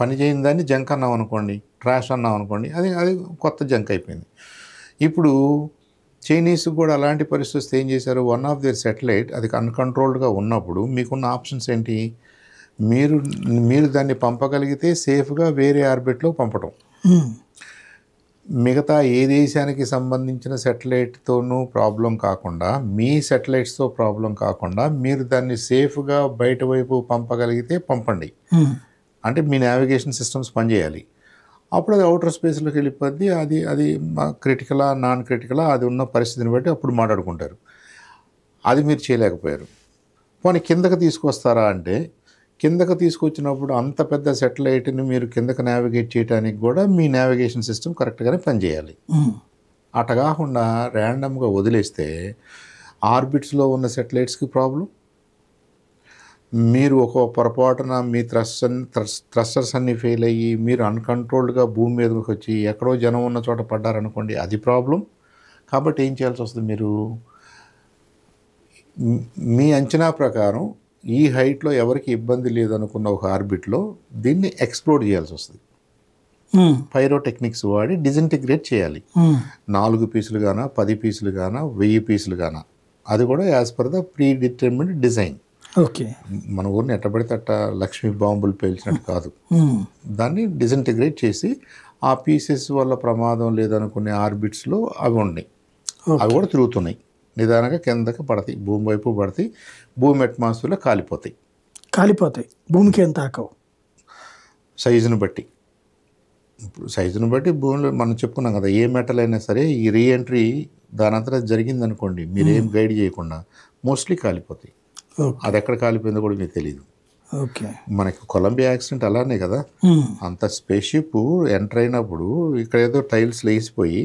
పని చేయని దాన్ని జంక్ అన్నాం అనుకోండి ట్రాష్ అన్నాం అనుకోండి అది అది కొత్త జంక్ అయిపోయింది ఇప్పుడు చైనీస్ కూడా అలాంటి పరిస్థితి వస్తే ఏం చేశారు వన్ ఆఫ్ దియర్ సెటిలైట్ అది అన్కంట్రోల్డ్గా ఉన్నప్పుడు మీకున్న ఆప్షన్స్ ఏంటి మీరు మీరు దాన్ని పంపగలిగితే సేఫ్గా వేరే ఆర్బిట్లో పంపడం మిగతా ఏ దేశానికి సంబంధించిన సెటిలైట్తోనూ ప్రాబ్లం కాకుండా మీ సెటిలైట్స్తో ప్రాబ్లం కాకుండా మీరు దాన్ని సేఫ్గా బయట వైపు పంపగలిగితే పంపండి అంటే మీ నావిగేషన్ సిస్టమ్స్ పనిచేయాలి అప్పుడు అది అవుటర్ స్పేస్లోకి వెళ్ళిపోద్ది అది అది క్రిటికలా నాన్ క్రిటికలా అది ఉన్న పరిస్థితిని బట్టి అప్పుడు మాట్లాడుకుంటారు అది మీరు చేయలేకపోయారు పోనీ కిందకి తీసుకొస్తారా అంటే కిందకు తీసుకొచ్చినప్పుడు అంత పెద్ద సెటిలైట్ని మీరు కిందకు నావిగేట్ చేయడానికి కూడా మీ నావిగేషన్ సిస్టమ్ కరెక్ట్గానే పనిచేయాలి అట కాకుండా ర్యాండమ్గా వదిలేస్తే ఆర్బిట్స్లో ఉన్న సెటిలైట్స్కి ప్రాబ్లం మీరు ఒక పొరపాటున మీ థ్రస్టర్ థ్రస్టర్స్ అన్నీ ఫెయిల్ అయ్యి మీరు అన్కంట్రోల్డ్గా భూమి మీదకి వచ్చి ఎక్కడో జనం ఉన్న చోట పడ్డారనుకోండి అది ప్రాబ్లం కాబట్టి ఏం చేయాల్సి వస్తుంది మీరు మీ అంచనా ప్రకారం ఈ హైట్లో ఎవరికి ఇబ్బంది లేదనుకున్న ఒక ఆర్బిట్లో దీన్ని ఎక్స్ప్లోర్ చేయాల్సి వస్తుంది పైరోటెక్నిక్స్ hmm. వాడి డిజింటిగ్రేట్ చేయాలి hmm. నాలుగు పీసులు కాన పది పీసులు కాన వెయ్యి పీసులు కాన అది కూడా as per the predetermined design okay మన ఊరిని ఎట్టబడితే అట్ట లక్ష్మీ బాంబులు పేల్చినట్టు కాదు hmm. దాన్ని డిజింటిగ్రేట్ చేసి ఆ పీసెస్ వల్ల ప్రమాదం లేదనుకునే ఆర్బిట్స్లో అవి ఉన్నాయి అవి కూడా తిరుగుతున్నాయి నిదానంగా కిందకి పడతాయి భూమి వైపు పడతాయి భూమి అట్మాస్ఫియర్లో కాలిపోతాయి కాలిపోతాయి భూమికి ఎంత ఆకవు సైజును బట్టి ఇప్పుడు సైజును బట్టి భూమిలో మనం చెప్పుకున్నాం కదా ఏ మెటల్ అయినా సరే ఈ రీఎంట్రీ దానంతట జరిగింది అనుకోండి మీరేం గైడ్ చేయకుండా మోస్ట్లీ కాలిపోతాయి అది ఎక్కడ కాలిపోయిందో కూడా మీకు తెలియదు ఓకే మనకి కొలంబియా యాక్సిడెంట్ అలానే కదా అంత స్పేషిప్ ఎంటర్ అయినప్పుడు ఇక్కడ ఏదో టైల్స్ లేచిపోయి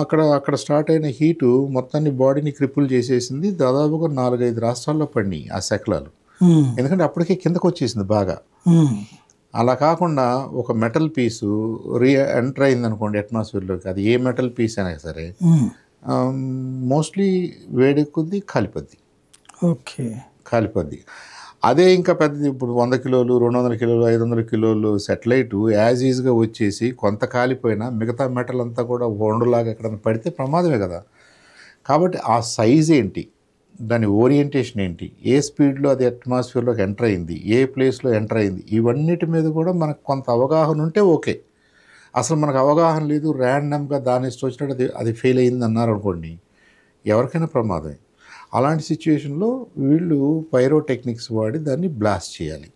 అక్కడ అక్కడ స్టార్ట్ అయిన హీటు మొత్తాన్ని బాడీని క్రిపుల్ చేసేసింది దాదాపుగా నాలుగైదు రాష్ట్రాల్లో పడినాయి ఆ శకలాలు ఎందుకంటే అప్పటికే కిందకు వచ్చేసింది బాగా అలా కాకుండా ఒక మెటల్ పీసు రీ ఎంటర్ అయింది అనుకోండి అట్మాస్ఫియర్లోకి అది ఏ మెటల్ పీస్ అయినా సరే మోస్ట్లీ వేడెక్కుద్ది కాలిపద్ది ఓకే కాలిపోద్ది అదే ఇంకా పెద్ద ఇప్పుడు వంద కిలోలు రెండు వందల కిలోలు ఐదు వందల కిలోలు సెటిలైట్ యాజ్ ఈజ్గా వచ్చేసి కొంత కాలిపోయినా మిగతా మెటల్ అంతా కూడా వండలాగా ఎక్కడైనా పడితే ప్రమాదమే కదా కాబట్టి ఆ సైజ్ ఏంటి దాని ఓరియంటేషన్ ఏంటి ఏ స్పీడ్లో అది అట్మాస్ఫియర్లోకి ఎంటర్ అయింది ఏ ప్లేస్లో ఎంటర్ అయింది ఇవన్నిటి మీద కూడా మనకు కొంత అవగాహన ఉంటే ఓకే అసలు మనకు అవగాహన లేదు ర్యాండమ్గా దాని ఇష్టం వచ్చినట్టు అది అది ఫెయిల్ అయింది అన్నారు అనుకోండి ఎవరికైనా ప్రమాదమే అలాంటి సిచ్యువేషన్లో వీళ్ళు పైరో టెక్నిక్స్ వాడి దాన్ని బ్లాస్ట్ చేయాలి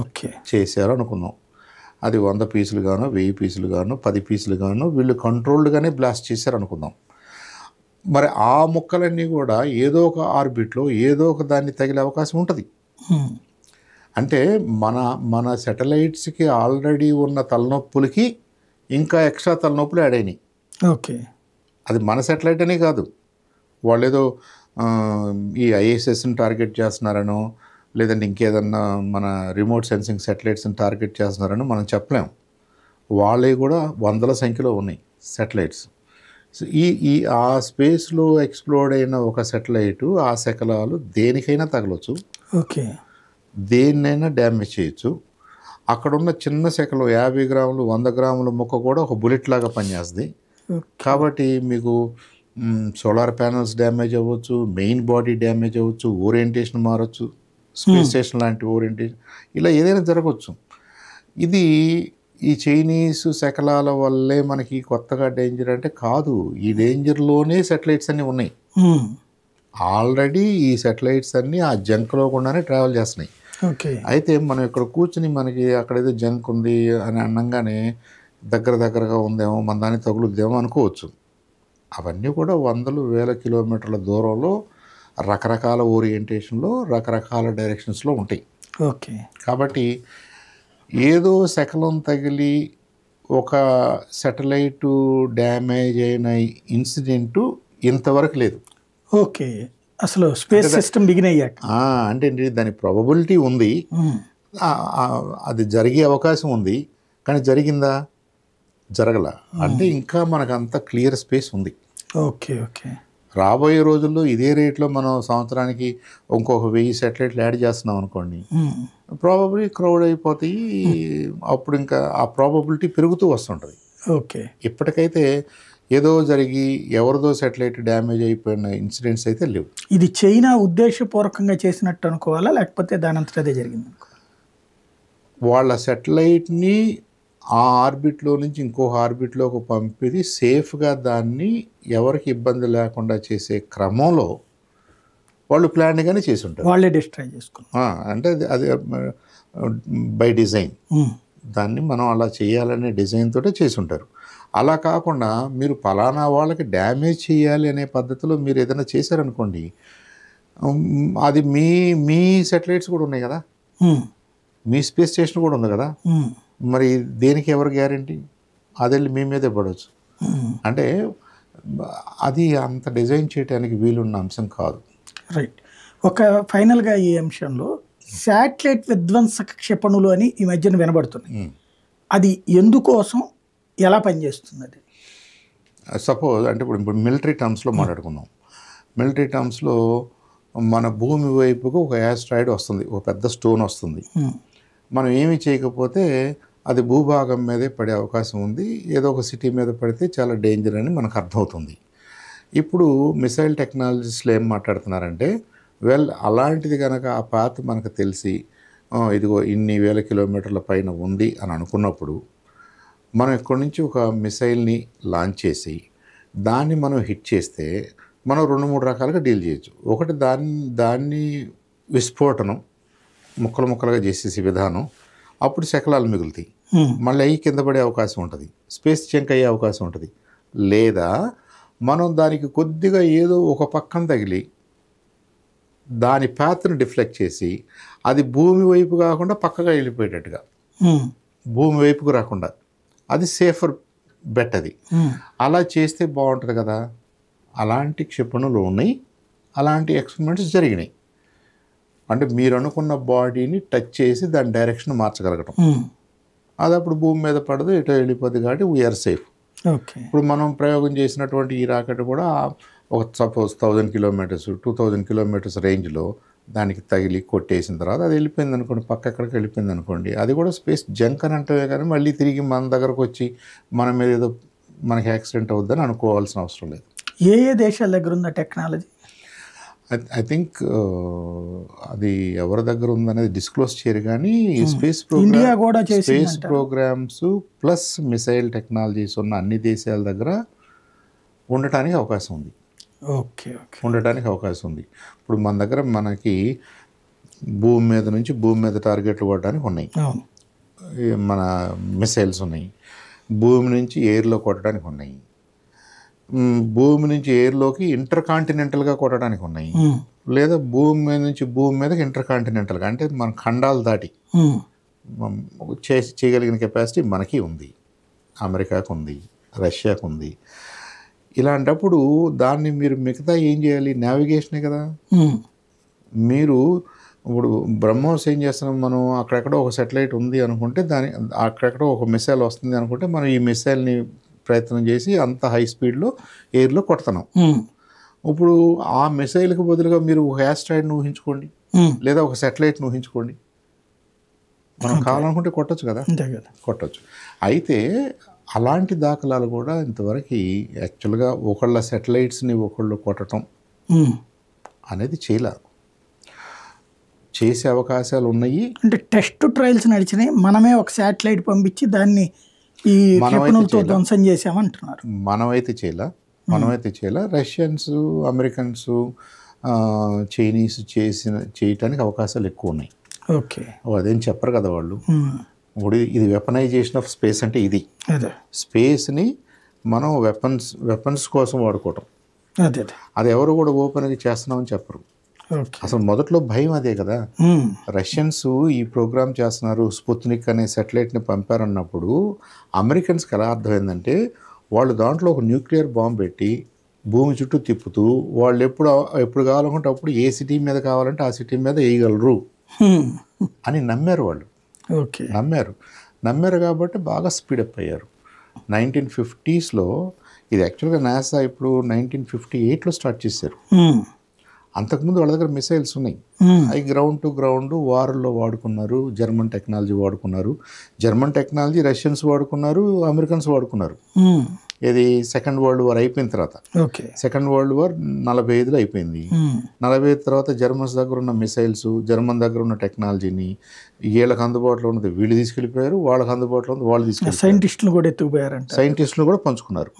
ఓకే చేశారు అనుకున్నాం అది వంద పీసులు గానో వెయ్యి పీసులు గానో పది పీసులు వీళ్ళు కంట్రోల్డ్గానే బ్లాస్ట్ చేశారు అనుకుందాం మరి ఆ ముక్కలన్నీ కూడా ఏదో ఒక ఆర్బిట్లో ఏదో ఒక దాన్ని తగిలే అవకాశం ఉంటుంది అంటే మన మన సెటిలైట్స్కి ఆల్రెడీ ఉన్న తలనొప్పులకి ఇంకా ఎక్స్ట్రా తలనొప్పులు యాడ్ అయినాయి ఓకే అది మన సెటిలైట్ అనే కాదు వాళ్ళు ఏదో ఈ ఐఎస్ఎస్ని టార్గెట్ చేస్తున్నారనో లేదంటే ఇంకేదన్నా మన రిమోట్ సెన్సింగ్ సెటిలైట్స్ని టార్గెట్ చేస్తున్నారని మనం చెప్పలేం వాళ్ళే కూడా వందల సంఖ్యలో ఉన్నాయి సెటిలైట్స్ ఈ ఈ ఆ స్పేస్లో ఎక్స్ప్లోర్డ్ అయిన ఒక సెటిలైట్ ఆ శకలాలు దేనికైనా తగలొచ్చు ఓకే దేన్నైనా డ్యామేజ్ చేయొచ్చు అక్కడున్న చిన్న శకలు యాభై గ్రాములు వంద గ్రాముల ముక్క కూడా ఒక బుల్లెట్ లాగా పనిచేస్తుంది కాబట్టి మీకు సోలార్ ప్యానల్స్ డ్యామేజ్ అవ్వచ్చు మెయిన్ బాడీ డ్యామేజ్ అవ్వచ్చు ఓరియంటేషన్ మారచ్చు స్పేస్ స్టేషన్ లాంటి ఓరియంటేషన్ ఇలా ఏదైనా జరగవచ్చు ఇది ఈ చైనీస్ శకలాల వల్లే మనకి కొత్తగా డేంజర్ అంటే కాదు ఈ డేంజర్లోనే సెటిలైట్స్ అన్నీ ఉన్నాయి ఆల్రెడీ hmm. ఈ సెటిలైట్స్ అన్నీ ఆ జంక్లో కూడానే ట్రావెల్ చేస్తున్నాయి అయితే మనం ఇక్కడ కూర్చుని మనకి అక్కడైతే జంక్ ఉంది అని అనగానే దగ్గర దగ్గరగా ఉందేమో మన దాన్ని తగులుద్దేమో అనుకోవచ్చు అవన్నీ కూడా వందలు వేల కిలోమీటర్ల దూరంలో రకరకాల ఓరియంటేషన్లో రకరకాల డైరెక్షన్స్లో ఉంటాయి ఓకే కాబట్టి ఏదో శకలం తగిలి ఒక సెటలైట్ డ్యామేజ్ అయిన ఇన్సిడెంటు ఇంతవరకు లేదు ఓకే అసలు స్పేస్ సిస్టమ్ బిగిన్ అయ్యాక అంటే దాని ప్రాబబిలిటీ ఉంది అది జరిగే అవకాశం ఉంది కానీ జరిగిందా జరగల అంటే ఇంకా మనకు అంత క్లియర్ స్పేస్ ఉంది ఓకే ఓకే రాబోయే రోజుల్లో ఇదే రేట్లో మనం సంవత్సరానికి ఇంకొక వెయ్యి సెటిలైట్లు యాడ్ చేస్తున్నాం అనుకోండి ప్రాబబ్లీ క్రౌడ్ అయిపోతాయి అప్పుడు ఇంకా ఆ ప్రాబబిలిటీ పెరుగుతూ వస్తుంటుంది ఓకే ఇప్పటికైతే ఏదో జరిగి ఎవరిదో సెటిలైట్ డ్యామేజ్ అయిపోయిన ఇన్సిడెంట్స్ అయితే లేవు ఇది చైనా ఉద్దేశపూర్వకంగా చేసినట్టు అనుకోవాలా లేకపోతే దాని అంతటా జరిగింది వాళ్ళ సెటిలైట్ని ఆ ఆర్బిట్లో నుంచి ఇంకో ఆర్బిట్లోకి పంపిది సేఫ్గా దాన్ని ఎవరికి ఇబ్బంది లేకుండా చేసే క్రమంలో వాళ్ళు ప్లాన్గానే చేసి ఉంటారు వాళ్ళే డిస్ట్రాయ్ చేసుకున్నారు అంటే అది అది బై డిజైన్ దాన్ని మనం అలా చేయాలనే డిజైన్ తోటే చేసి ఉంటారు అలా కాకుండా మీరు ఫలానా వాళ్ళకి డ్యామేజ్ చేయాలి అనే పద్ధతిలో మీరు ఏదైనా చేశారనుకోండి అది మీ మీ సెటిలైట్స్ కూడా ఉన్నాయి కదా మీ స్పేస్ స్టేషన్ కూడా ఉంది కదా మరి దేనికి ఎవరు గ్యారంటీ అది వెళ్ళి మీ మీదే పడవచ్చు అంటే అది అంత డిజైన్ చేయడానికి వీలున్న అంశం కాదు రైట్ ఒక ఫైనల్గా ఈ అంశంలో శాటిలైట్ విధ్వంసక క్షిపణులు అని ఈ మధ్యన వినబడుతున్నాయి అది ఎందుకోసం ఎలా పనిచేస్తుంది అది సపోజ్ అంటే ఇప్పుడు ఇప్పుడు మిలిటరీ టర్మ్స్లో మాట్లాడుకున్నాం మిలిటరీ టర్మ్స్లో మన భూమి వైపుకు ఒక యాస్ట్రాయిడ్ వస్తుంది ఒక పెద్ద స్టోన్ వస్తుంది మనం ఏమి చేయకపోతే అది భూభాగం మీదే పడే అవకాశం ఉంది ఏదో ఒక సిటీ మీద పడితే చాలా డేంజర్ అని మనకు అర్థమవుతుంది ఇప్పుడు మిసైల్ టెక్నాలజీస్లో ఏం మాట్లాడుతున్నారంటే వెల్ అలాంటిది కనుక ఆ పాత మనకు తెలిసి ఇదిగో ఇన్ని వేల కిలోమీటర్ల పైన ఉంది అని అనుకున్నప్పుడు మనం ఇక్కడి నుంచి ఒక మిసైల్ని లాంచ్ చేసి దాన్ని మనం హిట్ చేస్తే మనం రెండు మూడు రకాలుగా డీల్ చేయొచ్చు ఒకటి దాన్ని దాన్ని విస్ఫోటనం ముక్కలు ముక్కలుగా చేసేసే విధానం అప్పుడు శకలాలు మిగులుతాయి మళ్ళీ అవి కింద పడే అవకాశం ఉంటుంది స్పేస్ చెంక్ అయ్యే అవకాశం ఉంటుంది లేదా మనం దానికి కొద్దిగా ఏదో ఒక పక్కన తగిలి దాని పాత్రను డిఫ్లెక్ట్ చేసి అది భూమి వైపు కాకుండా పక్కగా వెళ్ళిపోయేటట్టుగా భూమి వైపుకు రాకుండా అది సేఫర్ బెట్ అది అలా చేస్తే బాగుంటుంది కదా అలాంటి క్షిపణులు ఉన్నాయి అలాంటి ఎక్స్పెరిమెంట్స్ జరిగినాయి అంటే మీరు అనుకున్న బాడీని టచ్ చేసి దాని డైరెక్షన్ మార్చగలగటం hmm. అది అప్పుడు భూమి మీద పడదు ఇటు వెళ్ళిపోద్ది కాబట్టి వీఆర్ సేఫ్ ఇప్పుడు మనం ప్రయోగం చేసినటువంటి ఈ రాకెట్ కూడా ఒక suppose thousand kilometres two thousand kilometres రేంజ్లో దానికి తగిలి కొట్టేసిన తర్వాత అది వెళ్ళిపోయింది అనుకోండి పక్క ఎక్కడికి వెళ్ళిపోయింది అనుకోండి అది కూడా స్పేస్ జంక్ అని అంటే కానీ మళ్ళీ తిరిగి మన దగ్గరకు వచ్చి మన మీద ఏదో మనకి యాక్సిడెంట్ అవుద్దని అనుకోవాల్సిన అవసరం లేదు ఏ ఏ దేశాల దగ్గర ఉన్న టెక్నాలజీ ఐ థింక్ uh, అది ఎవరి దగ్గర ఉందనేది డిస్క్లోజ్ చేయరు కానీ స్పేస్ hmm. ఇండియా కూడా space programmes plus missile technologies ఉన్న అన్ని దేశాల దగ్గర ఉండటానికి అవకాశం ఉంది ఓకే ఉండటానికి అవకాశం ఉంది ఇప్పుడు మన దగ్గర మనకి భూమి మీద నుంచి భూమి మీద టార్గెట్లు కొట్టడానికి ఉన్నాయి మన మిసైల్స్ ఉన్నాయి భూమి నుంచి ఎయిర్లో కొట్టడానికి ఉన్నాయి భూమి నుంచి ఎయిర్లోకి ఇంటర్ కాంటినెంటల్గా కొట్టడానికి ఉన్నాయి లేదా భూమి నుంచి భూమి మీద ఇంటర్ కాంటినెంటల్గా అంటే మన ఖండాలు దాటి చేసి చేయగలిగిన కెపాసిటీ మనకి ఉంది అమెరికాకు ఉంది రష్యాకు ఉంది ఇలాంటప్పుడు దాన్ని మీరు మిగతా ఏం చేయాలి నావిగేషనే కదా మీరు ఇప్పుడు బ్రహ్మోస్ ఏం చేస్తున్నాం మనం అక్కడెక్కడో ఒక సెటిలైట్ ఉంది అనుకుంటే దాని అక్కడెక్కడో ఒక మిసైల్ వస్తుంది అనుకుంటే మనం ఈ మిసైల్ని ప్రయత్నం చేసి అంత హై స్పీడ్లో ఎయిర్లో కొడుతున్నాం ఇప్పుడు ఆ మిసైల్కి బదులుగా మీరు ఒక యాస్ట్రాయిడ్ని ఊహించుకోండి లేదా ఒక సెటిలైట్ని ఊహించుకోండి మనం కావాలనుకుంటే కొట్టచ్చు కదా కొట్టచ్చు అయితే అలాంటి దాఖలాలు కూడా ఇంతవరకు యాక్చువల్గా ఒకళ్ళ సెటిలైట్స్ని ఒకళ్ళు కొట్టడం అనేది చేయలేదు చేసే అవకాశాలు ఉన్నాయి అంటే టెస్ట్ ట్రయల్స్ నడిచినాయి మనమే ఒక శాటిలైట్ పంపించి దాన్ని ఈ క్షిపణులతో ధ్వంసం చేసామంటున్నారు మనమైతే చేయలే మనమైతే చేయలే రష్యన్స్ అమెరికన్స్ చైనీస్ చేసిన చేయటానికి అవకాశాలు ఎక్కువ ఉన్నాయి ఓకే అదేం చెప్పరు కదా వాళ్ళు ఇది వెపనైజేషన్ ఆఫ్ స్పేస్ అంటే ఇది స్పేస్ని మనం వెపన్స్ వెపన్స్ కోసం వాడుకోవటం అదే అది ఎవరు కూడా ఓపెన్గా చేస్తున్నామని చెప్పరు అసలు మొదట్లో భయం అదే కదా రష్యన్స్ ఈ ప్రోగ్రామ్ చేస్తున్నారు స్పుత్నిక్ అనే సెటిలైట్ని పంపారన్నప్పుడు అమెరికన్స్కి ఎలా అర్థమైందంటే వాళ్ళు దాంట్లో ఒక న్యూక్లియర్ బాంబు పెట్టి భూమి చుట్టూ తిప్పుతూ వాళ్ళు ఎప్పుడు ఎప్పుడు కావాలనుకుంటే అప్పుడు ఏ సిటీ మీద కావాలంటే ఆ సిటీ మీద వేయగలరు అని నమ్మారు వాళ్ళు ఓకే నమ్మారు నమ్మారు కాబట్టి బాగా స్పీడప్ అయ్యారు నైన్టీన్ ఫిఫ్టీస్లో ఇది యాక్చువల్గా నాసా ఇప్పుడు నైన్టీన్ ఫిఫ్టీ ఎయిట్లో స్టార్ట్ చేశారు అంతకుముందు వాళ్ళ దగ్గర మిసైల్స్ ఉన్నాయి అవి గ్రౌండ్ టు గ్రౌండ్ వార్లో వాడుకున్నారు జర్మన్ టెక్నాలజీ వాడుకున్నారు జర్మన్ టెక్నాలజీ రష్యన్స్ వాడుకున్నారు అమెరికన్స్ వాడుకున్నారు ఇది సెకండ్ వరల్డ్ వార్ అయిపోయిన తర్వాత ఓకే సెకండ్ వరల్డ్ వార్ నలభై ఐదులో అయిపోయింది నలభై ఐదు తర్వాత జర్మన్స్ దగ్గర ఉన్న మిసైల్స్ జర్మన్ దగ్గర ఉన్న టెక్నాలజీని వీళ్ళకి అందుబాటులో ఉన్నది వీళ్ళు తీసుకెళ్ళిపోయారు వాళ్ళకి అందుబాటులో ఉంది వాళ్ళు తీసుకెళ్ళి సైంటిస్టులు కూడా ఎత్తుకుపోయారు సైంటిస్టులు కూడా పంచుకున్నారు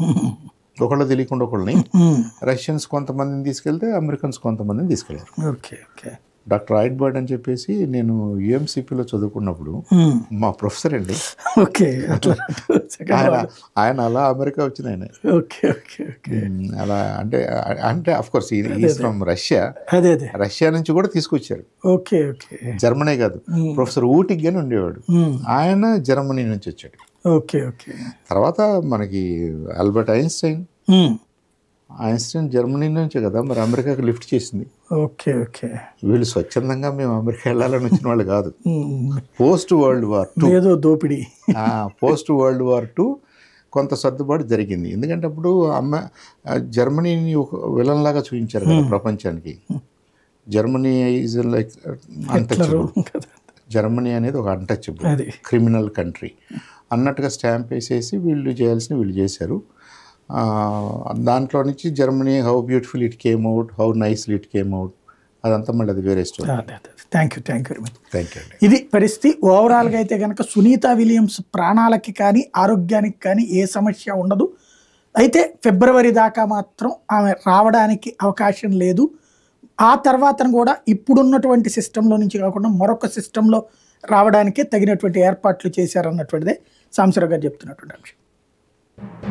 ఒకళ్ళు తెలియకుండా ఒకళ్ళని రష్యన్స్ కొంతమందిని తీసుకెళ్తే అమెరికన్స్ కొంతమందిని తీసుకెళ్లారు ఓకే ఓకే డాక్టర్ రాయిడ్ బర్డ్ అని చెప్పేసి నేను యుఎంసిపిలో చదువుకున్నప్పుడు మా ప్రొఫెసర్ అండి ఓకే ఆయన ఆయన అలా అమెరికా వచ్చిన ఆయన ఓకే ఓకే ఓకే అలా అంటే అంటే of course is from Russia అదే అదే రష్యా నుంచి కూడా తీసుకొచ్చారు ఓకే ఓకే జర్మనీ కాదు ప్రొఫెసర్ ఊటికి ఉండేవాడు ఆయన జర్మనీ నుంచి వచ్చాడు ఓకే ఓకే తర్వాత మనకి ఆల్బర్ట్ ఐన్స్టైన్ ఐన్స్టైన్ జర్మనీ నుంచే కదా మరి అమెరికాకి లిఫ్ట్ చేసింది ఓకే ఓకే వీళ్ళు స్వచ్ఛందంగా మేము అమెరికా వెళ్ళాలని వచ్చిన వాళ్ళు కాదు పోస్ట్ వరల్డ్ వార్ టూ ఏదో దోపిడీ పోస్ట్ వరల్డ్ వార్ టూ కొంత సర్దుబాటు జరిగింది ఎందుకంటే అప్పుడు అమ్మ జర్మనీని ఒక విలన్లాగా చూపించారు కదా ప్రపంచానికి Germany is like untouchable Germany అనేది ఒక అన్టచబుల్ క్రిమినల్ కంట్రీ అన్నట్టుగా స్టాంప్ వేసేసి వీళ్ళు చేయాల్సిన వీళ్ళు చేశారు దాంట్లో నుంచి Germany how beautiful it came out how nice it came out అదంతా మళ్ళీ అది వేరే story thank you thank you very much thank you ఇది పరిస్థితి ఓవరాల్గా అయితే కనుక సునీత విలియమ్స్ ప్రాణాలకి కానీ ఆరోగ్యానికి కానీ ఏ సమస్య ఉండదు అయితే ఫిబ్రవరి దాకా మాత్రం ఆమె రావడానికి అవకాశం లేదు ఆ తర్వాత కూడా ఇప్పుడున్నటువంటి సిస్టంలో నుంచి కాకుండా మరొక సిస్టంలో రావడానికే తగినటువంటి ఏర్పాట్లు చేశారన్నటువంటిదే సాంసరావు గారు చెప్తున్నటువంటి అంశం